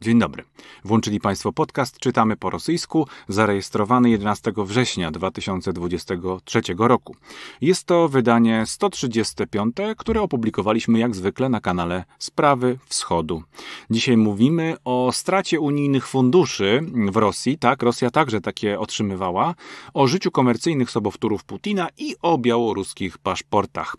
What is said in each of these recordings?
Dzień dobry. Włączyli Państwo podcast Czytamy po rosyjsku, zarejestrowany 11 września 2023 roku. Jest to wydanie 135, które opublikowaliśmy jak zwykle na kanale Sprawy Wschodu. Dzisiaj mówimy o stracie unijnych funduszy w Rosji, tak, Rosja także takie otrzymywała, o życiu komercyjnych sobowtórów Putina i o białoruskich paszportach.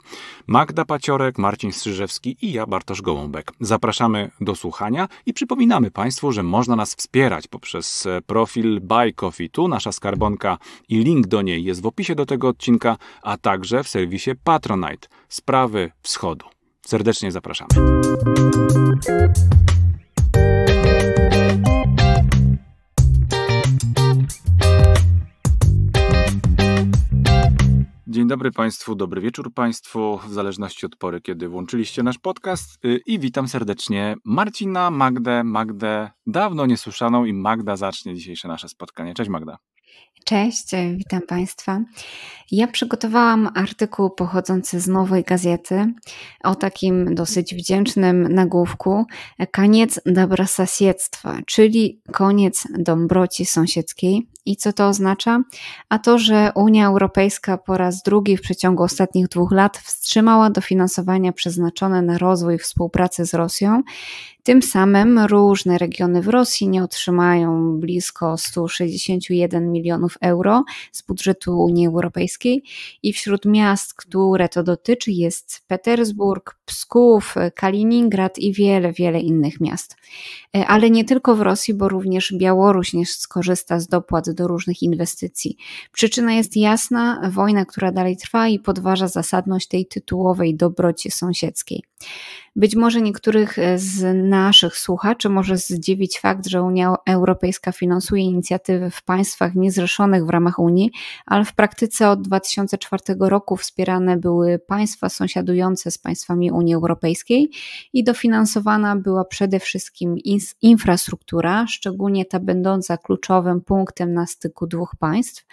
Magda Paciorek, Marcin Strzyżewski i ja, Bartosz Gołąbek. Zapraszamy do słuchania i przypominamy, przypominamy Państwu, że można nas wspierać poprzez e, profil Buy Coffee Tu, nasza skarbonka i link do niej jest w opisie do tego odcinka, a także w serwisie Patronite Sprawy Wschodu. Serdecznie zapraszamy. Dzień dobry Państwu, dobry wieczór Państwu, w zależności od pory, kiedy włączyliście nasz podcast. Y, I witam serdecznie Marcina, Magdę, Magdę, dawno niesłyszaną i Magda zacznie dzisiejsze nasze spotkanie. Cześć Magda. Cześć, witam Państwa. Ja przygotowałam artykuł pochodzący z Nowej Gazety o takim dosyć wdzięcznym nagłówku Koniec dobra sąsiedztwa", czyli koniec dobroci sąsiedzkiej i co to oznacza? A to, że Unia Europejska po raz drugi w przeciągu ostatnich dwóch lat wstrzymała dofinansowania przeznaczone na rozwój współpracy z Rosją. Tym samym różne regiony w Rosji nie otrzymają blisko 161 milionów euro z budżetu Unii Europejskiej i wśród miast, które to dotyczy jest Petersburg, Psków, Kaliningrad i wiele, wiele innych miast. E, ale nie tylko w Rosji, bo również Białoruś nie skorzysta z dopłat do różnych inwestycji. Przyczyna jest jasna: wojna, która dalej trwa i podważa zasadność tej tytułowej dobroci sąsiedzkiej. Być może niektórych e, z naszych słuchaczy może zdziwić fakt, że Unia Europejska finansuje inicjatywy w państwach niezrzeszonych w ramach Unii, ale w praktyce od 2004 roku wspierane były państwa sąsiadujące z państwami Unii Europejskiej i dofinansowana była przede wszystkim infrastruktura, szczególnie ta będąca kluczowym punktem na styku dwóch państw.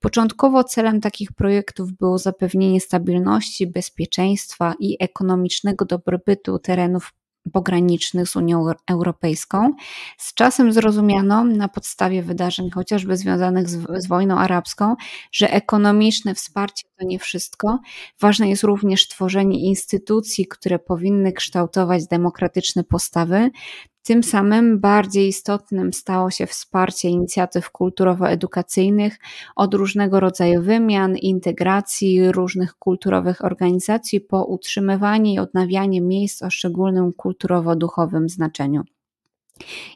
Początkowo celem takich projektów było zapewnienie stabilności, bezpieczeństwa i ekonomicznego dobrobytu terenów pogranicznych z Unią Europejską. Z czasem zrozumiano na podstawie wydarzeń chociażby związanych z, z, wojną arabską, że ekonomiczne wsparcie to nie wszystko. Ważne jest również tworzenie instytucji, które powinny kształtować demokratyczne postawy, tym samym bardziej istotnym stało się wsparcie inicjatyw kulturowo-edukacyjnych od różnego rodzaju wymian, integracji różnych kulturowych organizacji po utrzymywanie i odnawianie miejsc o szczególnym kulturowo-duchowym znaczeniu.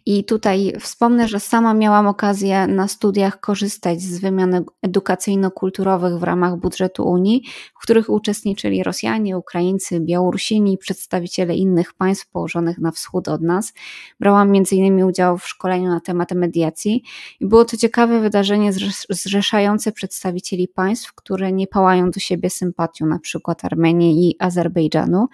I tutaj wspomnę, że sama miałam okazję na studiach korzystać z wymian edukacyjno-kulturowych w ramach budżetu Unii, w których uczestniczyli Rosjanie, Ukraińcy, Białorusini i przedstawiciele innych państw położonych na wschód od nas. Brałam m.in. udział w szkoleniu na temat mediacji i było to ciekawe wydarzenie zrzeszające przedstawicieli państw, które nie pałają do siebie sympatią, na przykład Armenii i Azerbejdżanu.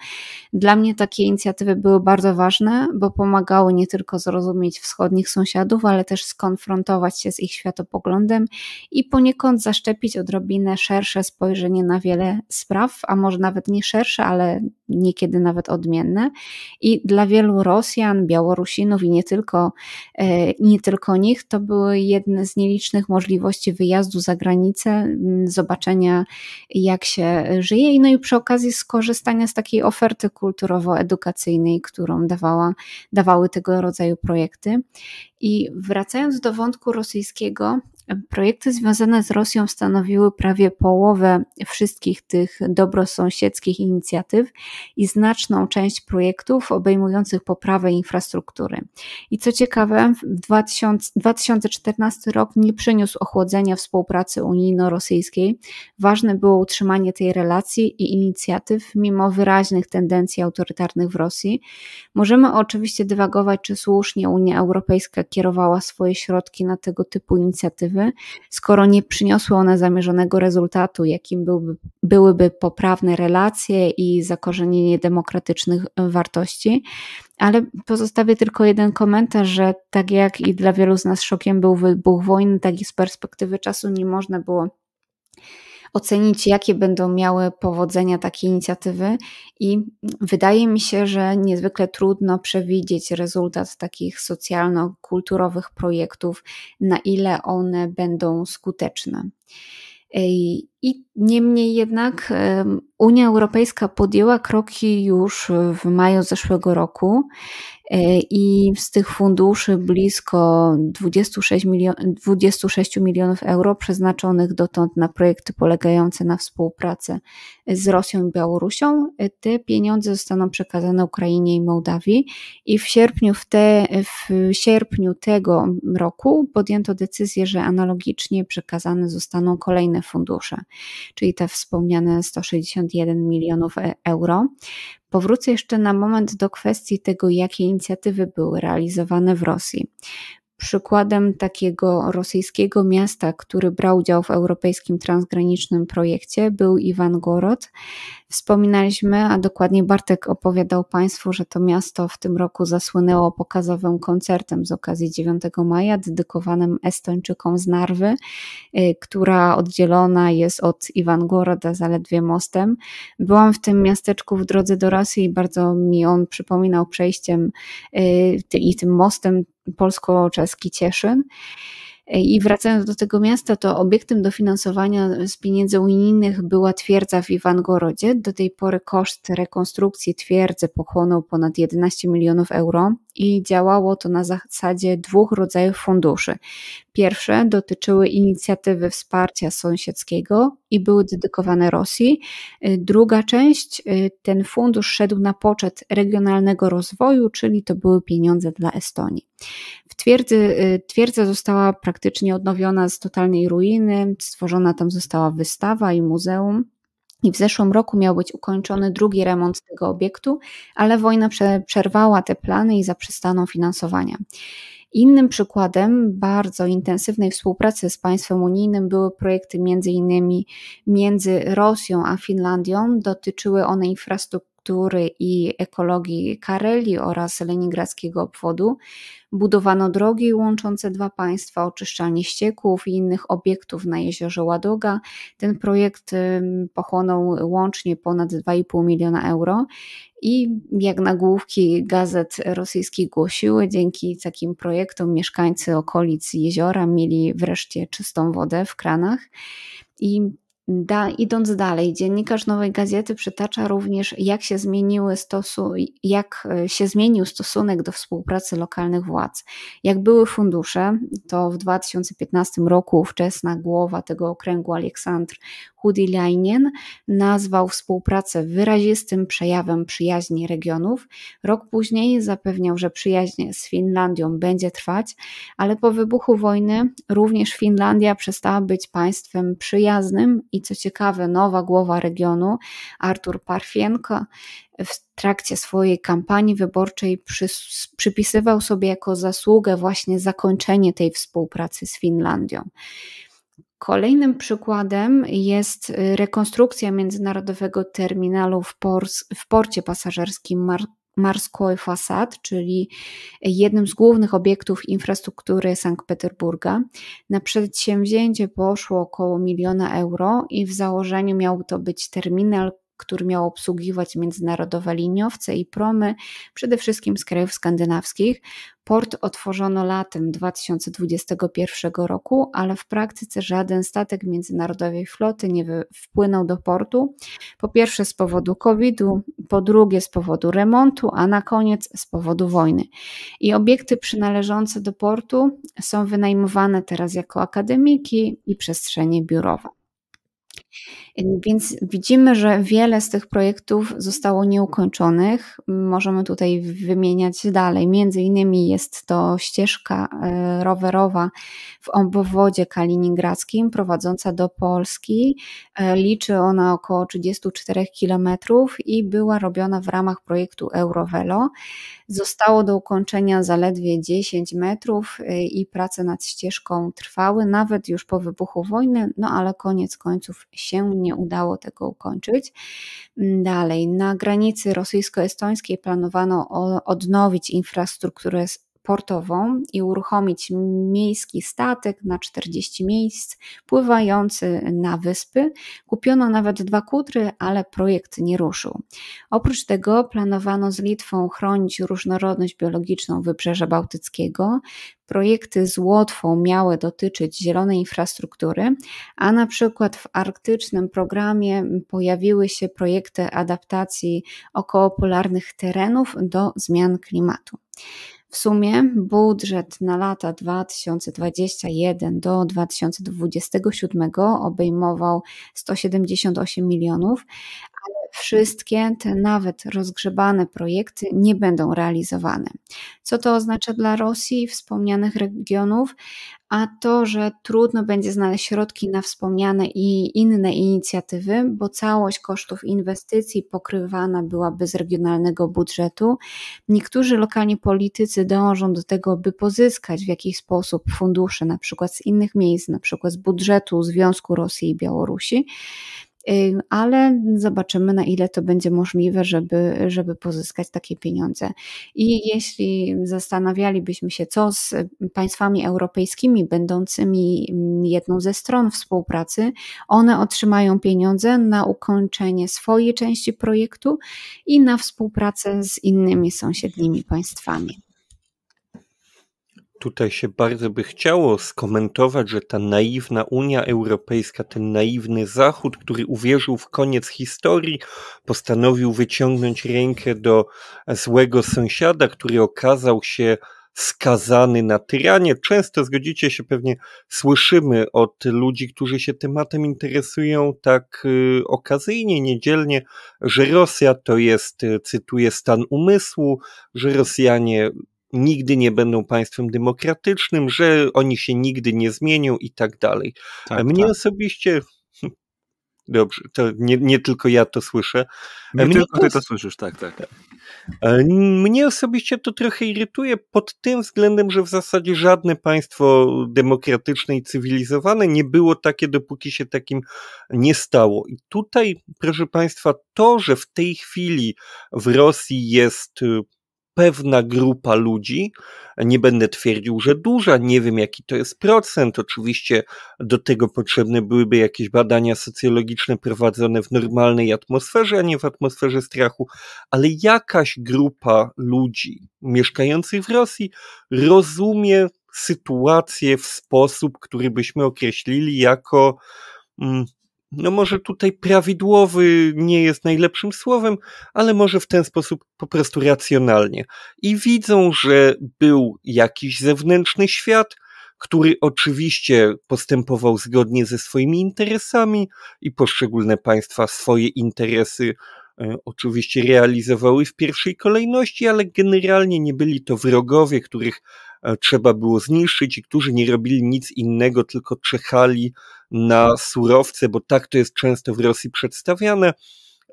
Dla mnie takie inicjatywy były bardzo ważne, bo pomagały nie tylko zrozumieć wschodnich sąsiadów, ale też skonfrontować się z ich światopoglądem i poniekąd zaszczepić odrobinę szersze spojrzenie na wiele spraw, a może nawet nie szersze, ale niekiedy nawet odmienne. I dla wielu Rosjan, Białorusinów i nie tylko, e, nie tylko nich, to były jedne z nielicznych możliwości wyjazdu za granicę, zobaczenia jak się żyje, no i przy okazji skorzystania z takiej oferty kulturowo-edukacyjnej, którą dawała, dawały tego rodzaju projekty. I wracając do wątku rosyjskiego, Projekty związane z Rosją stanowiły prawie połowę wszystkich tych dobrosąsiedzkich inicjatyw i znaczną część projektów obejmujących poprawę infrastruktury. I co ciekawe, 2000, 2014 rok nie przyniósł ochłodzenia współpracy unijno-rosyjskiej. Ważne było utrzymanie tej relacji i inicjatyw mimo wyraźnych tendencji autorytarnych w Rosji. Możemy oczywiście dywagować, czy słusznie Unia Europejska kierowała swoje środki na tego typu inicjatywy inicjatywy, skoro nie przyniosły one zamierzonego rezultatu, jakim byłby, byłyby poprawne relacje i zakorzenienie demokratycznych y, wartości. Ale pozostawię tylko jeden komentarz, że tak jak i dla wielu z nas szokiem był wybuch wojny, tak i z perspektywy czasu nie można było ocenić, jakie będą miały powodzenia takie inicjatywy. I wydaje mi się, że niezwykle trudno przewidzieć rezultat takich socjalno-kulturowych projektów, na ile one będą skuteczne. I niemniej jednak Unia Europejska podjęła kroki już w maju zeszłego roku e, i z tych funduszy blisko 26, milion, 26 milionów euro przeznaczonych dotąd na projekty polegające na współpracy z Rosją i Białorusią, e, te pieniądze zostaną przekazane Ukrainie i Mołdawii i w sierpniu, w te, w sierpniu tego roku podjęto decyzję, że analogicznie przekazane zostaną kolejne fundusze czyli te wspomniane 161 milionów e, euro. Powrócę jeszcze na moment do kwestii tego, jakie inicjatywy były realizowane w Rosji. Przykładem takiego rosyjskiego miasta, który brał udział w europejskim transgranicznym projekcie, był Iwan Gorod wspominaliśmy, a dokładnie Bartek opowiadał Państwu, że to miasto w tym roku zasłynęło pokazowym koncertem z okazji 9 maja, dedykowanym Estończykom z Narwy, y, która oddzielona jest od Iwangoroda zaledwie mostem. Byłam w tym miasteczku w drodze do Rosji i bardzo mi on przypominał przejściem y, i tym mostem polsko-czeski Cieszyn. I wracając do tego miasta, to obiektem dofinansowania z pieniędzy unijnych była twierdza w Iwangorodzie. Do tej pory koszt rekonstrukcji twierdzy pochłonął ponad 11 milionów euro i działało to na zasadzie dwóch rodzajów funduszy. Pierwsze dotyczyły inicjatywy wsparcia sąsiedzkiego i były dedykowane Rosji. Druga część, y, ten fundusz szedł na poczet regionalnego rozwoju, czyli to były pieniądze dla Estonii. W twierdzy, y, twierdza została praktycznie odnowiona z totalnej ruiny, stworzona tam została wystawa i muzeum. I w zeszłym roku miał być ukończony drugi remont tego obiektu, ale wojna przerwała te plany i zaprzestano finansowania. Innym przykładem bardzo intensywnej współpracy z państwem unijnym były projekty między innymi między Rosją a Finlandią. Dotyczyły one infrastruktury kultury i ekologii Karelii oraz leningradzkiego obwodu. Budowano drogi łączące dwa państwa, oczyszczalnie ścieków i innych obiektów na jeziorze Ładoga. Ten projekt pochłonął łącznie ponad 2,5 miliona euro i jak nagłówki gazet rosyjskich głosiły, dzięki takim projektom mieszkańcy okolic jeziora mieli wreszcie czystą wodę w kranach. I Da, idąc dalej, dziennikarz Nowej Gazety przytacza również, jak się, zmieniły stosu, jak e, się zmienił stosunek do współpracy lokalnych władz. Jak były fundusze, to w 2015 roku ówczesna głowa tego okręgu Aleksandr Hudilajnien nazwał współpracę wyrazistym przejawem przyjaźni regionów. Rok później zapewniał, że przyjaźń z Finlandią będzie trwać, ale po wybuchu wojny również Finlandia przestała być państwem przyjaznym i co ciekawe, nowa głowa regionu, Artur Parfienko, w trakcie swojej kampanii wyborczej przy, przypisywał sobie jako zasługę właśnie zakończenie tej współpracy z Finlandią. Kolejnym przykładem jest y, rekonstrukcja międzynarodowego terminalu w, por w porcie pasażerskim Marskoj Fasad, czyli jednym z głównych obiektów infrastruktury Sankt Peterburga. Na przedsięwzięcie poszło około miliona euro i w założeniu miał to być terminal który miał obsługiwać międzynarodowe liniowce i promy, przede wszystkim z krajów skandynawskich. Port otworzono latem 2021 roku, ale w praktyce żaden statek międzynarodowej floty nie wpłynął do portu. Po pierwsze z powodu COVID-u, po drugie z powodu remontu, a na koniec z powodu wojny. I obiekty przynależące do portu są wynajmowane teraz jako akademiki i przestrzenie biurowe. Yy, więc widzimy, że wiele z tych projektów zostało nieukończonych. Możemy tutaj wymieniać dalej. Między innymi jest to ścieżka yy, rowerowa w obwodzie kaliningradzkim prowadząca do Polski. Yy, liczy ona około 34 km i była robiona w ramach projektu Eurovelo. Zostało do ukończenia zaledwie 10 metrów i prace nad ścieżką trwały nawet już po wybuchu wojny, no ale koniec końców się nie udało tego ukończyć. Mm, dalej, na granicy rosyjsko-estońskiej planowano odnowić infrastrukturę portową i uruchomić miejski statek na 40 miejsc pływający na wyspy. Kupiono nawet dwa kutry, ale projekt nie ruszył. Oprócz tego planowano z Litwą chronić różnorodność biologiczną Wybrzeża Bałtyckiego. Projekty z Łotwą miały dotyczyć zielonej infrastruktury, a na przykład w arktycznym programie pojawiły się projekty adaptacji okołopolarnych terenów do zmian klimatu. W sumie budżet na lata 2021 do 2027 obejmował 178 milionów, ale wszystkie te nawet rozgrzebane projekty nie będą realizowane. Co to oznacza dla Rosji, wspomnianych regionów? A to, że trudno będzie znaleźć środki na wspomniane i inne inicjatywy, bo całość kosztów inwestycji pokrywana byłaby z regionalnego budżetu. Niektórzy lokalni politycy dążą do tego, by pozyskać w jakiś sposób fundusze, na przykład z innych miejsc, na przykład z budżetu Związku Rosji i Białorusi. Y, ale zobaczymy, na ile to będzie możliwe, żeby, żeby pozyskać takie pieniądze. I jeśli zastanawialibyśmy się, co z państwami europejskimi, będącymi mm, jedną ze stron współpracy, one otrzymają pieniądze na ukończenie swojej części projektu i na współpracę z innymi sąsiednimi państwami tutaj się bardzo by chciało skomentować, że ta naiwna Unia Europejska, ten naiwny Zachód, który uwierzył w koniec historii, postanowił wyciągnąć rękę do złego sąsiada, który okazał się skazany na tyranie. Często zgodzicie się, pewnie słyszymy od ludzi, którzy się tematem interesują tak y, okazyjnie, niedzielnie, że Rosja to jest, y, cytuję, stan umysłu, że Rosjanie nigdy nie będą państwem demokratycznym, że oni się nigdy nie zmienią i tak dalej. Tak, Mnie tak. osobiście. Dobrze, to nie, nie, tylko ja to słyszę. Nie Mnie tylko ty to słyszysz, tak, tak. Mnie osobiście to trochę irytuje pod tym względem, że w zasadzie żadne państwo demokratyczne i cywilizowane nie było takie, dopóki się takim nie stało. I tutaj, proszę Państwa, to, że w tej chwili w Rosji jest y, pewna grupa ludzi, nie będę twierdził, że duża, nie wiem jaki to jest procent. Oczywiście do tego potrzebne byłyby jakieś badania socjologiczne prowadzone w normalnej atmosferze, a nie w atmosferze strachu, ale jakaś grupa ludzi mieszkających w Rosji rozumie sytuację w sposób, który byśmy określili jako mm, no może tutaj prawidłowy nie jest najlepszym słowem, ale może w ten sposób po prostu racjonalnie. I widzą, że był jakiś zewnętrzny świat, który oczywiście postępował zgodnie ze swoimi interesami i poszczególne państwa swoje interesy e, oczywiście realizowały w pierwszej kolejności, ale generalnie nie byli to wrogowie, których e, trzeba było zniszczyć i którzy nie robili nic innego, tylko czekali na surowce, bo tak to jest często w Rosji przedstawiane,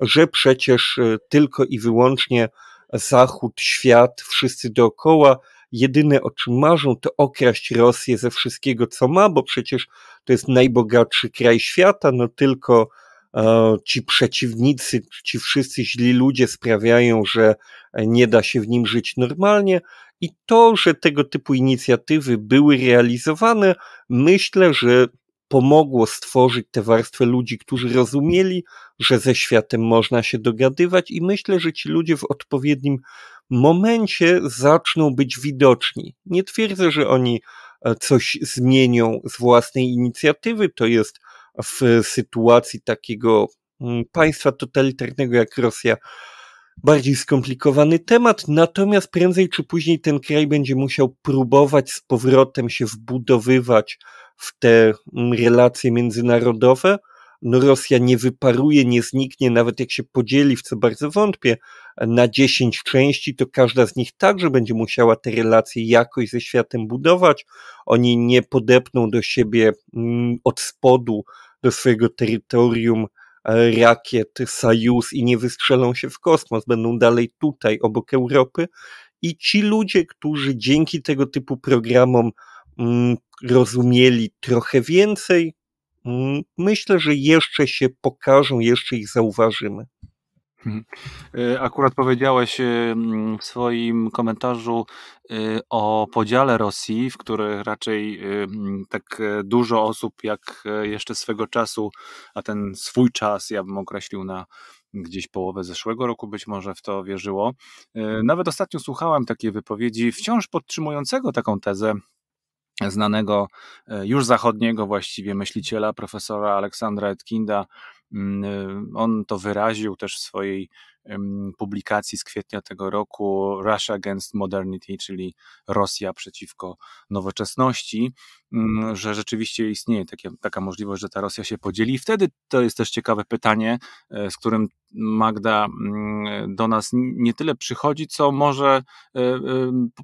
że przecież y, tylko i wyłącznie Zachód, świat, wszyscy dookoła, jedyne o czym marzą, to okraść Rosję ze wszystkiego, co ma, bo przecież to jest najbogatszy kraj świata, no tylko e, ci przeciwnicy, ci wszyscy źli ludzie sprawiają, że nie da się w nim żyć normalnie. I to, że tego typu inicjatywy były realizowane, myślę, że pomogło stworzyć tę warstwę ludzi, którzy rozumieli, że ze światem można się dogadywać, i myślę, że ci ludzie w odpowiednim momencie zaczną być widoczni. Nie twierdzę, że oni e, coś zmienią z własnej inicjatywy, to jest w sytuacji takiego mm, państwa totalitarnego jak Rosja bardziej skomplikowany temat, natomiast prędzej czy później ten kraj będzie musiał próbować z powrotem się wbudowywać w te mm, relacje międzynarodowe. No Rosja nie wyparuje, nie zniknie, nawet jak się podzieli, w co bardzo wątpię, na 10 części, to każda z nich także będzie musiała te relacje jakoś ze światem budować. Oni nie podepną do siebie mm, od spodu, do swojego terytorium e, rakiet, Sajus i nie wystrzelą się w kosmos, będą dalej tutaj, obok Europy. I ci ludzie, którzy dzięki tego typu programom Mm, rozumieli trochę więcej. Mm, myślę, że jeszcze się pokażą, jeszcze ich zauważymy. Mhm. Y, akurat powiedziałeś y, mm, w swoim komentarzu y, o podziale Rosji, w który raczej tak e, dużo osób jak e, jeszcze swego czasu, a ten swój czas ja bym określił na gdzieś połowę zeszłego roku być może w to wierzyło. Nawet ostatnio słuchałem takiej wypowiedzi wciąż podtrzymującego taką tezę znanego e, już zachodniego właściwie myśliciela, profesora Aleksandra Etkinda. Mm, e, on to wyraził też w swojej publikacji z kwietnia tego roku Russia Against Modernity, czyli Rosja przeciwko nowoczesności, mm, że rzeczywiście istnieje takie, taka możliwość, że ta Rosja się podzieli. I wtedy to jest też ciekawe pytanie, e, z którym Magda mm, do nas nie tyle przychodzi, co może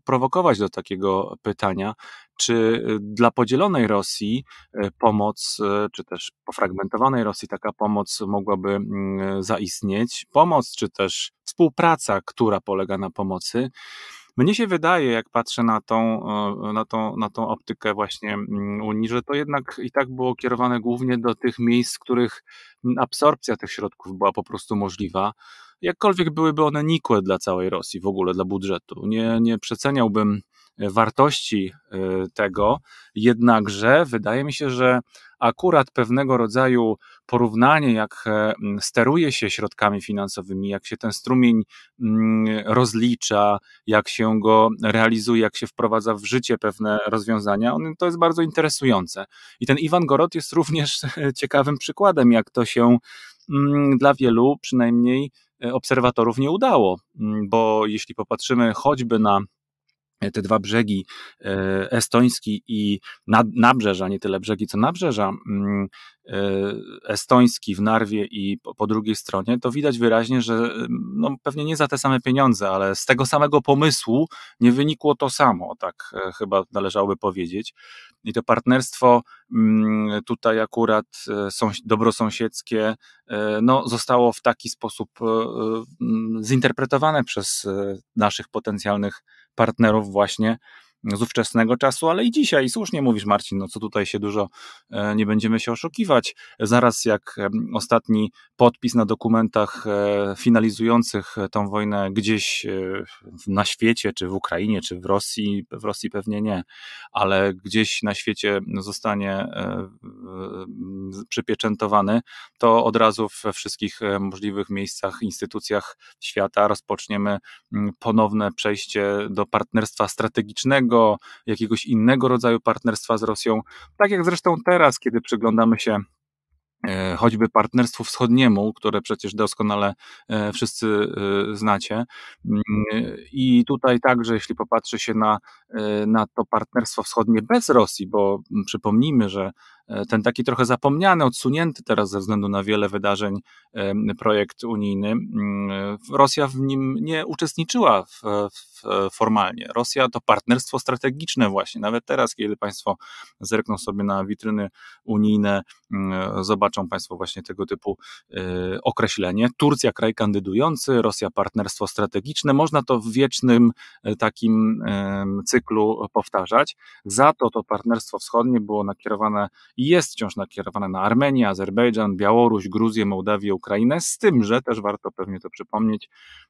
prowokować do takiego pytania. Czy y, dla podzielonej Rosji y, pomoc, y, czy też pofragmentowanej Rosji taka pomoc mogłaby mm, zaistnieć? Pomoc, czy też współpraca, która polega na pomocy? Mnie się wydaje, jak patrzę na tą, na tą, na tą optykę właśnie mm, Unii, że to jednak i tak było kierowane głównie do tych miejsc, w których mm, absorpcja tych środków była po prostu możliwa. Jakkolwiek byłyby one nikłe dla całej Rosji, w ogóle dla budżetu. Nie, nie przeceniałbym wartości y, tego, jednakże wydaje mi się, że akurat pewnego rodzaju porównanie, jak e, steruje się środkami finansowymi, jak się ten strumień mm, rozlicza, jak się go realizuje, jak się wprowadza w życie pewne rozwiązania, on, to jest bardzo interesujące. I ten Iwan Gorod jest również ciekawym przykładem, jak to się mm, dla wielu przynajmniej e, obserwatorów nie udało, mm, bo jeśli popatrzymy choćby na E, te dwa brzegi, e, estoński i nad, nabrzeża, nie tyle brzegi, co nabrzeża, mm, e, estoński w Narwie i po, po drugiej stronie, to widać wyraźnie, że mm, no, pewnie nie za te same pieniądze, ale z tego samego pomysłu nie wynikło to samo, tak chyba należałoby powiedzieć. I to partnerstwo mm, tutaj akurat dobrosąsiedzkie no, zostało w taki sposób zinterpretowane przez naszych potencjalnych partnerów właśnie z ówczesnego czasu, ale i dzisiaj. Słusznie mówisz, Marcin, no co tutaj się dużo e, nie będziemy się oszukiwać. Zaraz jak e, ostatni podpis na dokumentach e, finalizujących tą wojnę gdzieś na świecie, czy w Ukrainie, czy w Rosji, w Rosji pewnie nie, ale gdzieś na świecie zostanie przypieczętowany, to od razu we wszystkich możliwych miejscach, instytucjach świata rozpoczniemy ponowne przejście do partnerstwa strategicznego jakiegoś innego rodzaju partnerstwa z Rosją. Tak jak zresztą teraz, kiedy przyglądamy się e, choćby Partnerstwu Wschodniemu, które przecież doskonale e, wszyscy e, znacie. Mm, I tutaj także, jeśli popatrzy się na, na to Partnerstwo Wschodnie bez Rosji, bo przypomnijmy, że E, ten taki trochę zapomniany, odsunięty teraz ze względu na wiele wydarzeń projekt unijny. Mm, e, Rosja w nim nie uczestniczyła w, e, w formalnie. Rosja to partnerstwo strategiczne właśnie. Nawet teraz, kiedy Państwo zerkną sobie na witryny unijne, mm, zobaczą Państwo właśnie tego typu określenie. Turcja kraj kandydujący, Rosja partnerstwo strategiczne. Można to w wiecznym takim cyklu powtarzać. Za to to partnerstwo wschodnie było nakierowane jest wciąż nakierowane na Armenię, Azerbejdżan, Białoruś, Gruzję, Mołdawię, Ukrainę, z tym, że też warto pewnie to przypomnieć,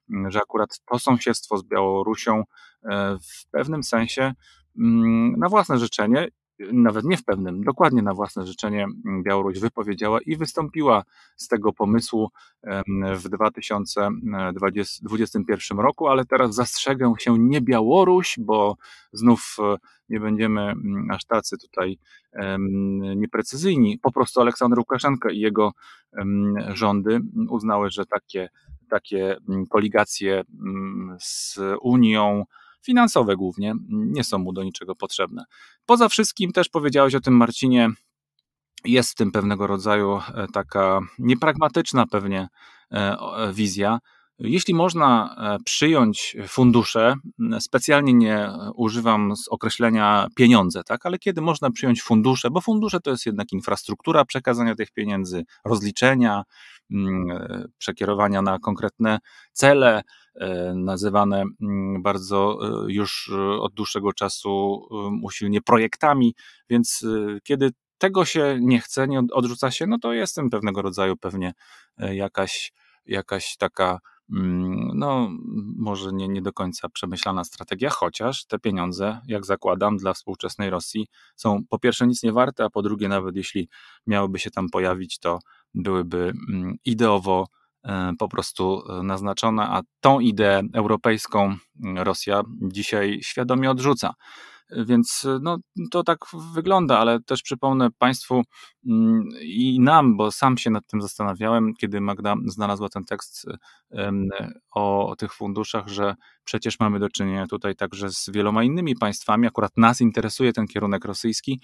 mm, że akurat to sąsiedztwo z Białorusią e, w pewnym sensie mm, na własne życzenie nawet nie w pewnym, dokładnie na własne życzenie mm, Białoruś wypowiedziała i wystąpiła z tego pomysłu w 2021 roku, ale teraz zastrzegę się nie Białoruś, bo znów e, nie będziemy mm, aż tacy tutaj nieprecyzyjni. Po prostu Aleksander Łukaszenka i jego rządy uznały, że takie, takie mm, koligacje z Unią, finansowe głównie, nie są mu do niczego potrzebne. Poza wszystkim też powiedziałeś o tym Marcinie, jest w tym pewnego rodzaju e, taka niepragmatyczna pewnie e, e, wizja. Jeśli można przyjąć fundusze, specjalnie nie używam z określenia pieniądze, tak, ale kiedy można przyjąć fundusze, bo fundusze to jest jednak infrastruktura przekazania tych pieniędzy, rozliczenia, Mm, przekierowania na konkretne cele, e, nazywane mm, bardzo e, już e, od dłuższego czasu usilnie projektami, więc kiedy tego się nie chce, nie odrzuca się, no to jestem pewnego rodzaju pewnie jakaś, jakaś taka Mm, no, może nie, nie do końca przemyślana strategia, chociaż te pieniądze, jak zakładam, dla współczesnej Rosji są po pierwsze nic nie warte, a po drugie, nawet jeśli miałyby się tam pojawić, to byłyby mm, ideowo e, po prostu e, naznaczone, a tą ideę europejską mm, Rosja dzisiaj świadomie odrzuca. Więc e, no, to tak wygląda, ale też przypomnę Państwu mm, i nam, bo sam się nad tym zastanawiałem, kiedy Magda znalazła ten tekst e, o tych funduszach, że przecież mamy do czynienia tutaj także z wieloma innymi państwami. Akurat nas interesuje ten kierunek rosyjski,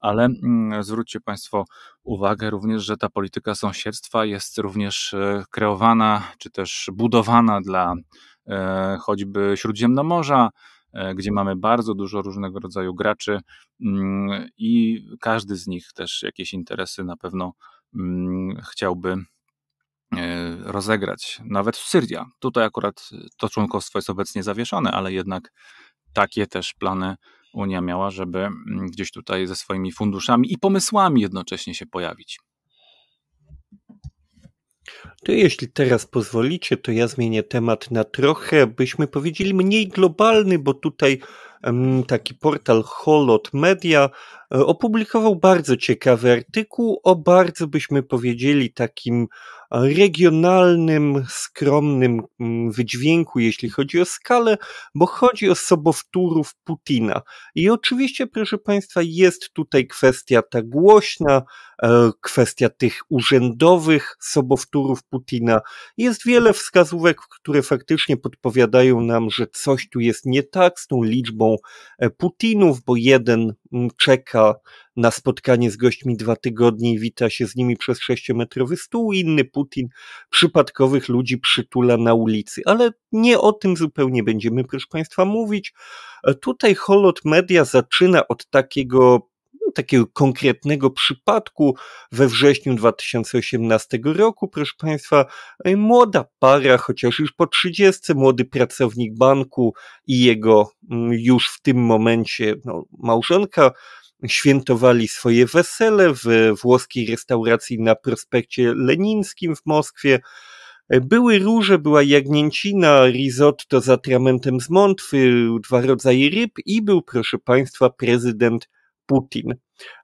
ale mm, zwróćcie Państwo uwagę również, że ta polityka sąsiedztwa jest również e, kreowana czy też budowana dla choćby Śródziemnomorza E, gdzie mamy bardzo dużo różnego rodzaju graczy mm, i każdy z nich też jakieś interesy na pewno mm, chciałby e, rozegrać. Nawet Syria. Tutaj akurat to członkostwo jest obecnie zawieszone, ale jednak takie też plany Unia miała, żeby mm, gdzieś tutaj ze swoimi funduszami i pomysłami jednocześnie się pojawić. To jeśli teraz pozwolicie, to ja zmienię temat na trochę, byśmy powiedzieli, mniej globalny, bo tutaj taki portal Holot Media E, opublikował bardzo ciekawy artykuł o bardzo byśmy powiedzieli takim e, regionalnym, skromnym mm, wydźwięku, jeśli chodzi o skalę, bo chodzi o sobowtórów Putina. I oczywiście, proszę Państwa, jest tutaj kwestia ta głośna, e, kwestia tych urzędowych sobowtórów Putina. Jest wiele wskazówek, które faktycznie podpowiadają nam, że coś tu jest nie tak z tą liczbą Putinów, bo jeden mm, czeka czeka na spotkanie z gośćmi dwa tygodnie i wita się z nimi przez sześciometrowy stół, inny Putin przypadkowych ludzi przytula na ulicy. Ale nie o tym zupełnie będziemy, proszę Państwa, mówić. Tutaj Holot Media zaczyna od takiego no, takiego konkretnego przypadku we wrześniu 2018 roku, proszę Państwa, młoda para, chociaż już po 30, młody pracownik banku i jego mm, już w tym momencie no, małżonka, świętowali swoje wesele w włoskiej restauracji na prospekcie Lenińskim w Moskwie. Były róże, była jagnięcina, risotto z atramentem z mątwy, dwa rodzaje ryb i był, proszę Państwa, prezydent Putin.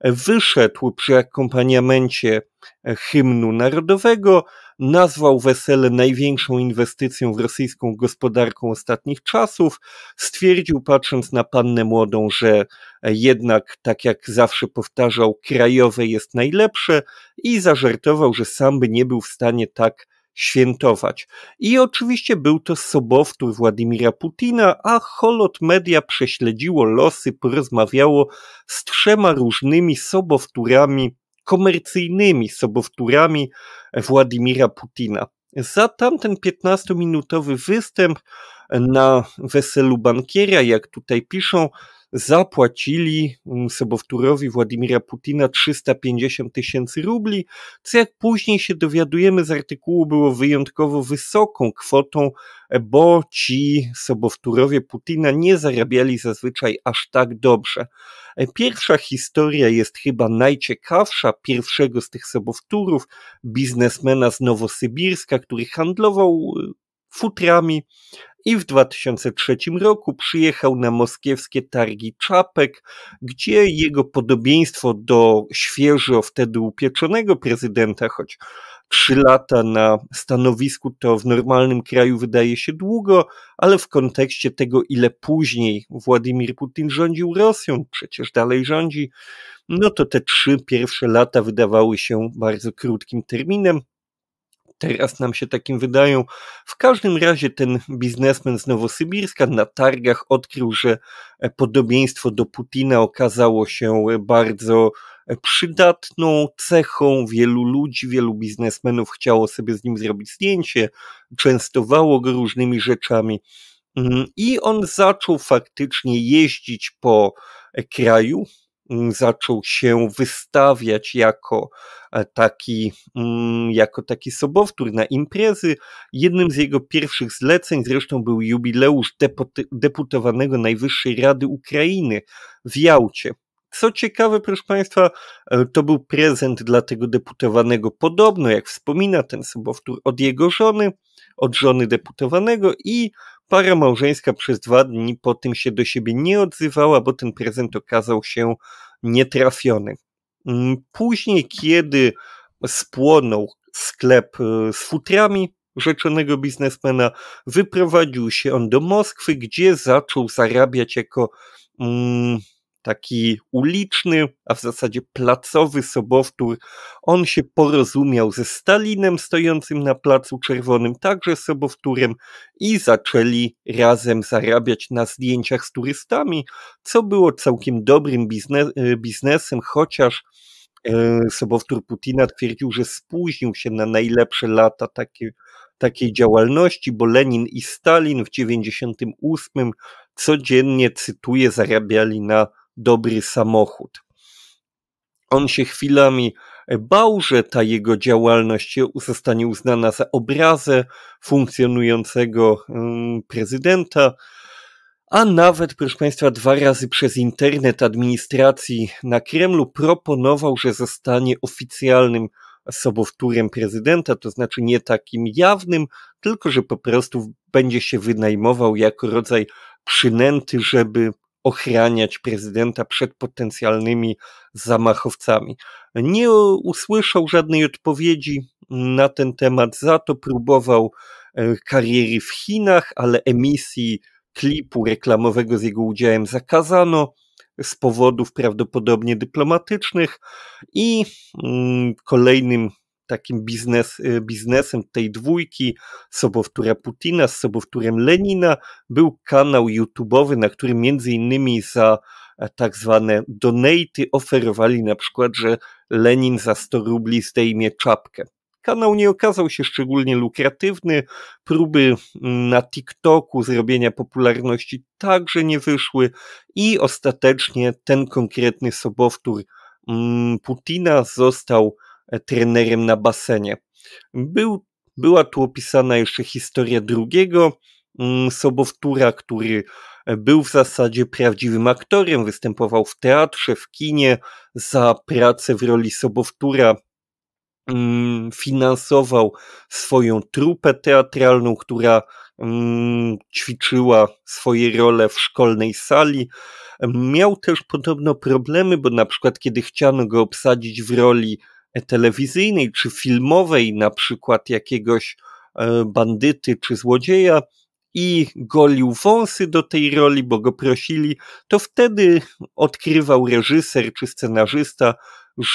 Wyszedł przy akompaniamencie e, hymnu narodowego, nazwał wesele największą inwestycją w rosyjską gospodarkę ostatnich czasów. Stwierdził, patrząc na pannę młodą, że e, jednak, tak jak zawsze powtarzał, krajowe jest najlepsze i zażartował, że sam by nie był w stanie tak świętować. I oczywiście był to sobowtór Władimira Putina, a Holot Media prześledziło losy, porozmawiało z trzema różnymi sobowtórami, komercyjnymi sobowtórami Władimira Putina. Za tamten 15-minutowy występ na weselu bankiera, jak tutaj piszą, zapłacili Sobowtórowi Władimira Putina 350 tysięcy rubli, co jak później się dowiadujemy z artykułu było wyjątkowo wysoką kwotą, bo ci Sobowtórowie Putina nie zarabiali zazwyczaj aż tak dobrze. Pierwsza historia jest chyba najciekawsza, pierwszego z tych Sobowtórów, biznesmena z Nowosybirska, który handlował futrami i w 2003 roku przyjechał na moskiewskie targi czapek, gdzie jego podobieństwo do świeżo wtedy upieczonego prezydenta, choć trzy lata na stanowisku to w normalnym kraju wydaje się długo, ale w kontekście tego, ile później Władimir Putin rządził Rosją, przecież dalej rządzi, no to te trzy pierwsze lata wydawały się bardzo krótkim terminem teraz nam się takim wydają. W każdym razie ten biznesmen z Nowosybirska na targach odkrył, że e, podobieństwo do Putina okazało się e, bardzo e, przydatną cechą. Wielu ludzi, wielu biznesmenów chciało sobie z nim zrobić zdjęcie, częstowało go różnymi rzeczami. Mm, I on zaczął faktycznie jeździć po kraju, Mm, zaczął się wystawiać jako e, taki, mm, jako taki sobowtór na imprezy. Jednym z jego pierwszych zleceń zresztą był jubileusz deputowanego Najwyższej Rady Ukrainy w Jałcie. Co ciekawe, proszę Państwa, e, to był prezent dla tego deputowanego. Podobno, jak wspomina ten sobowtór, od jego żony, od żony deputowanego i Para małżeńska przez dwa dni po tym się do siebie nie odzywała, bo ten prezent okazał się nietrafiony. Mm, później, kiedy spłonął sklep e, z futrami rzeczonego biznesmena, wyprowadził się on do Moskwy, gdzie zaczął zarabiać jako mm, taki uliczny, a w zasadzie placowy sobowtór. On się porozumiał ze Stalinem stojącym na Placu Czerwonym, także sobowtórem i zaczęli razem zarabiać na zdjęciach z turystami, co było całkiem dobrym e, biznesem, chociaż e, sobowtór Putina twierdził, że spóźnił się na najlepsze lata takie, takiej działalności, bo Lenin i Stalin w 98 codziennie, cytuję, zarabiali na dobry samochód. On się chwilami bał, że ta jego działalność zostanie uznana za obrazę funkcjonującego mm, prezydenta, a nawet, proszę Państwa, dwa razy przez internet administracji na Kremlu proponował, że zostanie oficjalnym sobowtórem prezydenta, to znaczy nie takim jawnym, tylko że po prostu będzie się wynajmował jako rodzaj przynęty, żeby ochraniać prezydenta przed potencjalnymi zamachowcami. Nie usłyszał żadnej odpowiedzi na ten temat, za to próbował e, kariery w Chinach, ale emisji klipu reklamowego z jego udziałem zakazano z powodów prawdopodobnie dyplomatycznych i mm, kolejnym takim biznes, y, biznesem tej dwójki, sobowtóra Putina z sobowtórem Lenina, był kanał YouTube'owy, na którym między innymi za e, tak zwane donaty oferowali na przykład, że Lenin za 100 rubli zdejmie czapkę. Kanał nie okazał się szczególnie lukratywny. Próby mm, na TikToku zrobienia popularności także nie wyszły i ostatecznie ten konkretny sobowtór mm, Putina został trenerem na basenie. Był, była tu opisana jeszcze historia drugiego mm, sobowtóra, który e, był w zasadzie prawdziwym aktorem, występował w teatrze, w kinie, za pracę w roli sobowtóra mm, finansował swoją trupę teatralną, która mm, ćwiczyła swoje role w szkolnej sali. Miał też podobno problemy, bo na przykład kiedy chciano go obsadzić w roli telewizyjnej czy filmowej, na przykład jakiegoś e, bandyty czy złodzieja, i golił wąsy do tej roli, bo go prosili, to wtedy odkrywał reżyser czy scenarzysta,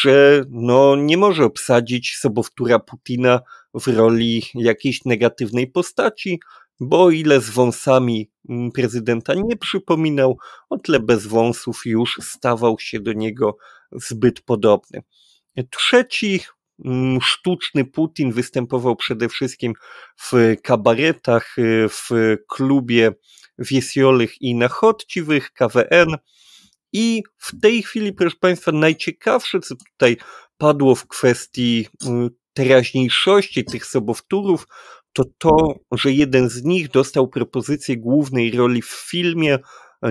że no nie może obsadzić sobowtóra Putina w roli jakiejś negatywnej postaci, bo o ile z wąsami mm, prezydenta nie przypominał, o tyle bez wąsów już stawał się do niego zbyt podobny. Trzeci mm, sztuczny Putin występował przede wszystkim w kabaretach, y, w klubie wiesiołych i nachodciwych, KWN. I w tej chwili, proszę Państwa, najciekawsze, co tutaj padło w kwestii y, teraźniejszości tych sobowtórów, to to, że jeden z nich dostał propozycję głównej roli w filmie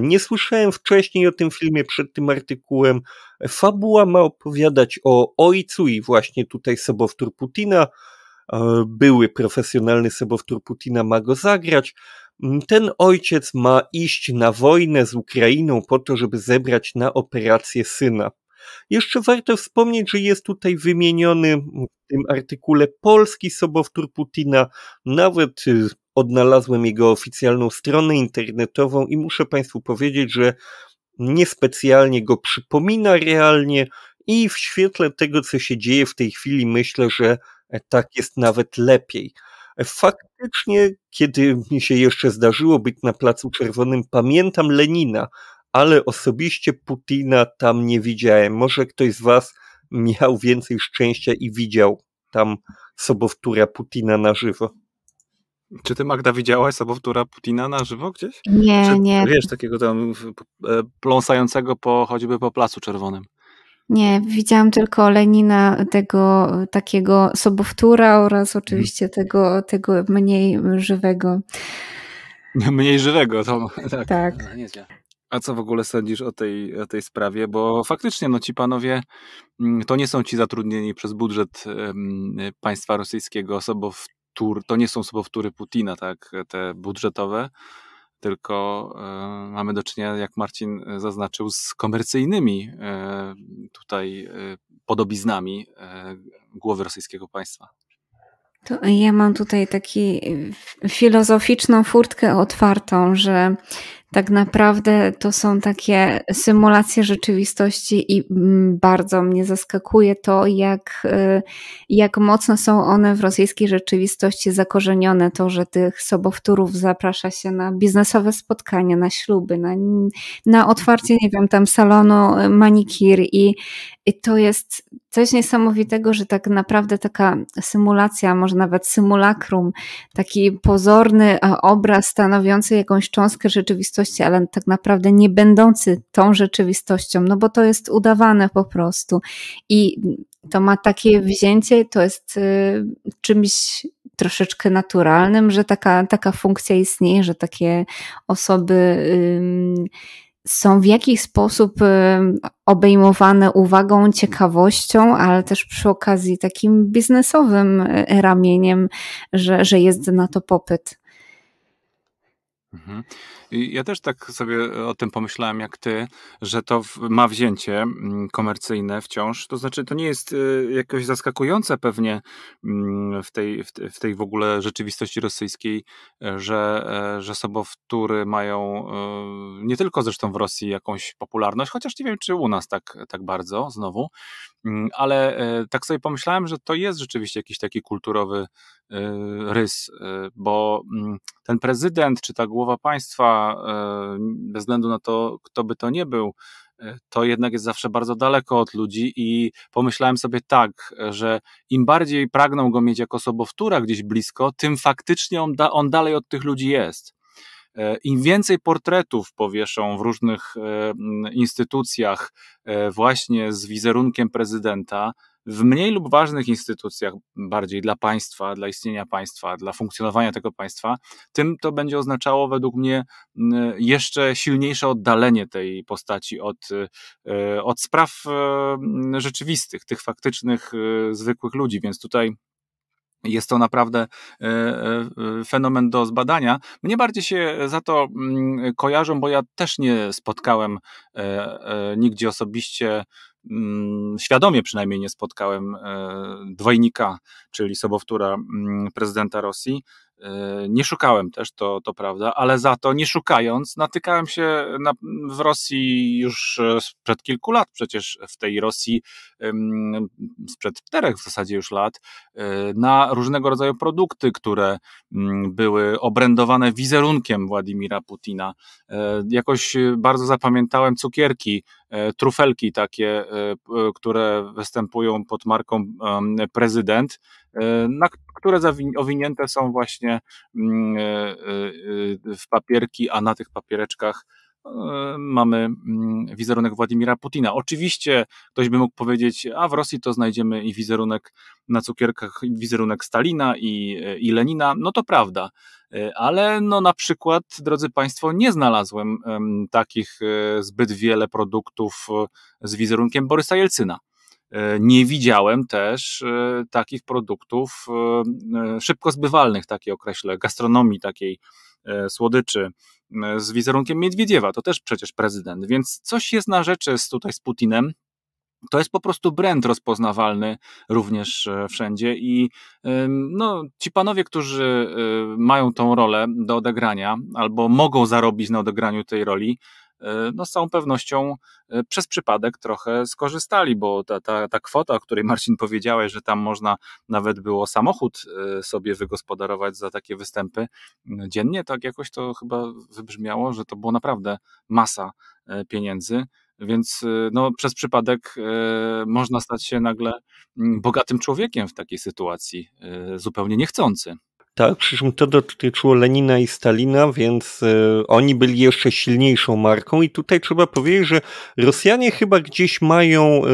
nie słyszałem wcześniej o tym filmie przed tym artykułem. Fabuła ma opowiadać o ojcu i właśnie tutaj sobowtór Putina. E, były profesjonalny sobowtór Putina ma go zagrać. Mm, ten ojciec ma iść na wojnę z Ukrainą po to, żeby zebrać na operację syna. Jeszcze warto wspomnieć, że jest tutaj wymieniony w tym artykule polski sobowtór Putina, nawet y, Odnalazłem jego oficjalną stronę internetową i muszę Państwu powiedzieć, że niespecjalnie go przypomina realnie i w świetle tego, co się dzieje w tej chwili, myślę, że e, tak jest nawet lepiej. E, faktycznie, kiedy mi się jeszcze zdarzyło być na Placu Czerwonym, pamiętam Lenina, ale osobiście Putina tam nie widziałem. Może ktoś z Was miał więcej szczęścia i widział tam sobowtóra Putina na żywo. Czy ty, Magda, widziałaś sobowtóra Putina na żywo gdzieś? Nie, Czy, nie. Wiesz, takiego tam e, pląsającego po, choćby po Placu Czerwonym. Nie, widziałam tylko Lenina, tego takiego sobowtóra oraz mhm. oczywiście tego, tego mniej żywego. Mniej żywego, to tak. tak. No, A co w ogóle sądzisz o tej, o tej sprawie? Bo faktycznie no, ci panowie mm, to nie są ci zatrudnieni przez budżet um, państwa rosyjskiego osobow, to nie są sobowtóry Putina, tak, te budżetowe, tylko e, mamy do czynienia, jak Marcin e, zaznaczył, z komercyjnymi e, tutaj podobiznami głowy rosyjskiego państwa. To ja mam tutaj taką filozoficzną furtkę otwartą, że tak naprawdę to są takie symulacje rzeczywistości i mm, bardzo mnie zaskakuje to, jak, y, jak mocno są one w rosyjskiej rzeczywistości zakorzenione. To, że tych sobowtórów zaprasza się na biznesowe spotkania, na śluby, na, na otwarcie, nie wiem, tam salonu y, manikir i, i to jest coś niesamowitego, że tak naprawdę taka symulacja, może nawet symulakrum, taki pozorny e, obraz stanowiący jakąś cząstkę rzeczywistości, ale tak naprawdę nie będący tą rzeczywistością, no bo to jest udawane po prostu. I to ma takie wzięcie, to jest y, czymś troszeczkę naturalnym, że taka, taka funkcja istnieje, że takie osoby. Y, są w jakiś sposób y, obejmowane uwagą, ciekawością, ale też przy okazji takim biznesowym y, ramieniem, że, że jest na to popyt. Mhm ja też tak sobie o tym pomyślałem, jak ty, że to ma wzięcie mm, komercyjne wciąż. To znaczy, to nie jest y, jakoś zaskakujące pewnie mm, w tej w, w tej w ogóle rzeczywistości rosyjskiej, e, że, e, że sobowtóry mają e, nie tylko zresztą w Rosji jakąś popularność, chociaż nie wiem, czy u nas tak, tak bardzo znowu, mm, ale tak sobie pomyślałem, że to jest rzeczywiście jakiś taki kulturowy rys, bo ten prezydent czy ta głowa państwa, E, bez względu na to, kto by to nie był, e, to jednak jest zawsze bardzo daleko od ludzi i pomyślałem sobie tak, że im bardziej pragną go mieć jako sobowtóra gdzieś blisko, tym faktycznie on, da, on dalej od tych ludzi jest. E, Im więcej portretów powieszą w różnych instytucjach, właśnie z wizerunkiem prezydenta, w mniej lub ważnych instytucjach, bardziej dla państwa, dla istnienia państwa, dla funkcjonowania tego państwa, tym to będzie oznaczało według mnie mm, jeszcze silniejsze oddalenie tej postaci od, y, y, od spraw y, mm, rzeczywistych, tych faktycznych, zwykłych ludzi. Więc tutaj jest to naprawdę fenomen do zbadania. Mnie bardziej się za to mm, kojarzą, bo ja też nie spotkałem e, e, nigdzie osobiście Mm, świadomie przynajmniej nie spotkałem e, dwojnika, czyli sobowtóra mm, prezydenta Rosji, E, nie szukałem też, to, to prawda, ale za to nie szukając, natykałem się na, w Rosji już e, sprzed kilku lat, przecież w tej Rosji, sprzed czterech w zasadzie już lat, e, na różnego rodzaju produkty, które mm, były obrędowane wizerunkiem Władimira Putina. Jakoś bardzo zapamiętałem cukierki, trufelki takie, które występują pod marką prezydent, na które owinięte są właśnie mm, e, e, w papierki, a na tych papiereczkach e, mamy mm, wizerunek Władimira Putina. Oczywiście ktoś by mógł powiedzieć, a w Rosji to znajdziemy i wizerunek na cukierkach, i wizerunek Stalina i, i Lenina. No to prawda, ale no na przykład, drodzy Państwo, nie znalazłem takich zbyt wiele produktów z wizerunkiem Borysa Jelcyna. E, nie widziałem też e, takich produktów e, szybko zbywalnych, takie określę, gastronomii takiej słodyczy z wizerunkiem Miedwiediewa, to też przecież prezydent, więc coś jest na rzeczy z, tutaj z Putinem, to jest po prostu brand rozpoznawalny również wszędzie i no, ci panowie, którzy mają tą rolę do odegrania albo mogą zarobić na odegraniu tej roli, E, no z całą pewnością e, przez przypadek trochę skorzystali, bo ta, ta, ta kwota, o której Marcin powiedziałeś, że tam można nawet było samochód e, sobie wygospodarować za takie występy dziennie, tak jakoś to chyba wybrzmiało, że to było naprawdę masa pieniędzy. Więc no, przez przypadek można stać się nagle bogatym człowiekiem w takiej sytuacji, zupełnie niechcący. Tak, przy czym to dotyczyło Lenina i Stalina, więc y, oni byli jeszcze silniejszą marką i tutaj trzeba powiedzieć, że Rosjanie chyba gdzieś mają y,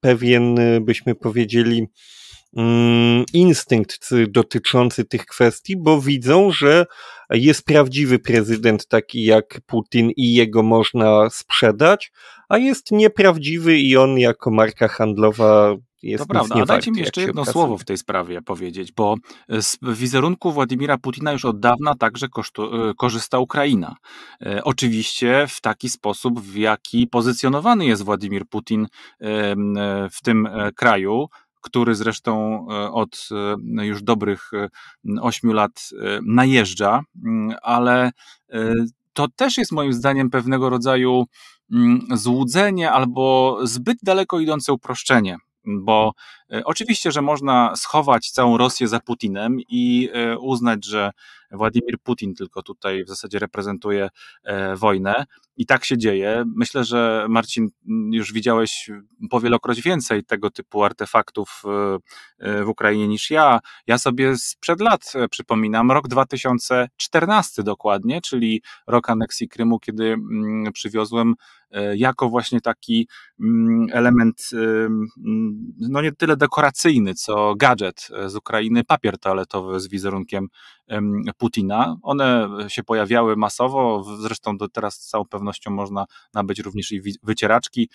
pewien, y, byśmy powiedzieli, mm, instynkt dotyczący tych kwestii, bo widzą, że jest prawdziwy prezydent taki jak Putin i jego można sprzedać, a jest nieprawdziwy i on jako marka handlowa jest To prawda, a dajcie mi jeszcze jedno okazuje. słowo w tej sprawie powiedzieć, bo z wizerunku Władimira Putina już od dawna także kosztu, e, korzysta Ukraina. E, oczywiście w taki sposób, w jaki pozycjonowany jest Władimir Putin e, w tym kraju, który zresztą od już dobrych ośmiu lat najeżdża, mm, ale to też jest moim zdaniem pewnego rodzaju mm, złudzenie albo zbyt daleko idące uproszczenie bo e, oczywiście, że można schować całą Rosję za Putinem i e, uznać, że Władimir Putin tylko tutaj w zasadzie reprezentuje e, wojnę. I tak się dzieje. Myślę, że Marcin, już widziałeś powielokroć więcej tego typu artefaktów e, e, w Ukrainie niż ja. Ja sobie sprzed lat przypominam rok 2014 dokładnie, czyli rok aneksji Krymu, kiedy mm, przywiozłem jako właśnie taki mm, element, mm, no nie tyle dekoracyjny, co gadżet z Ukrainy, papier toaletowy z wizerunkiem Putina. One się pojawiały masowo, zresztą do teraz z całą pewnością można nabyć również i wycieraczki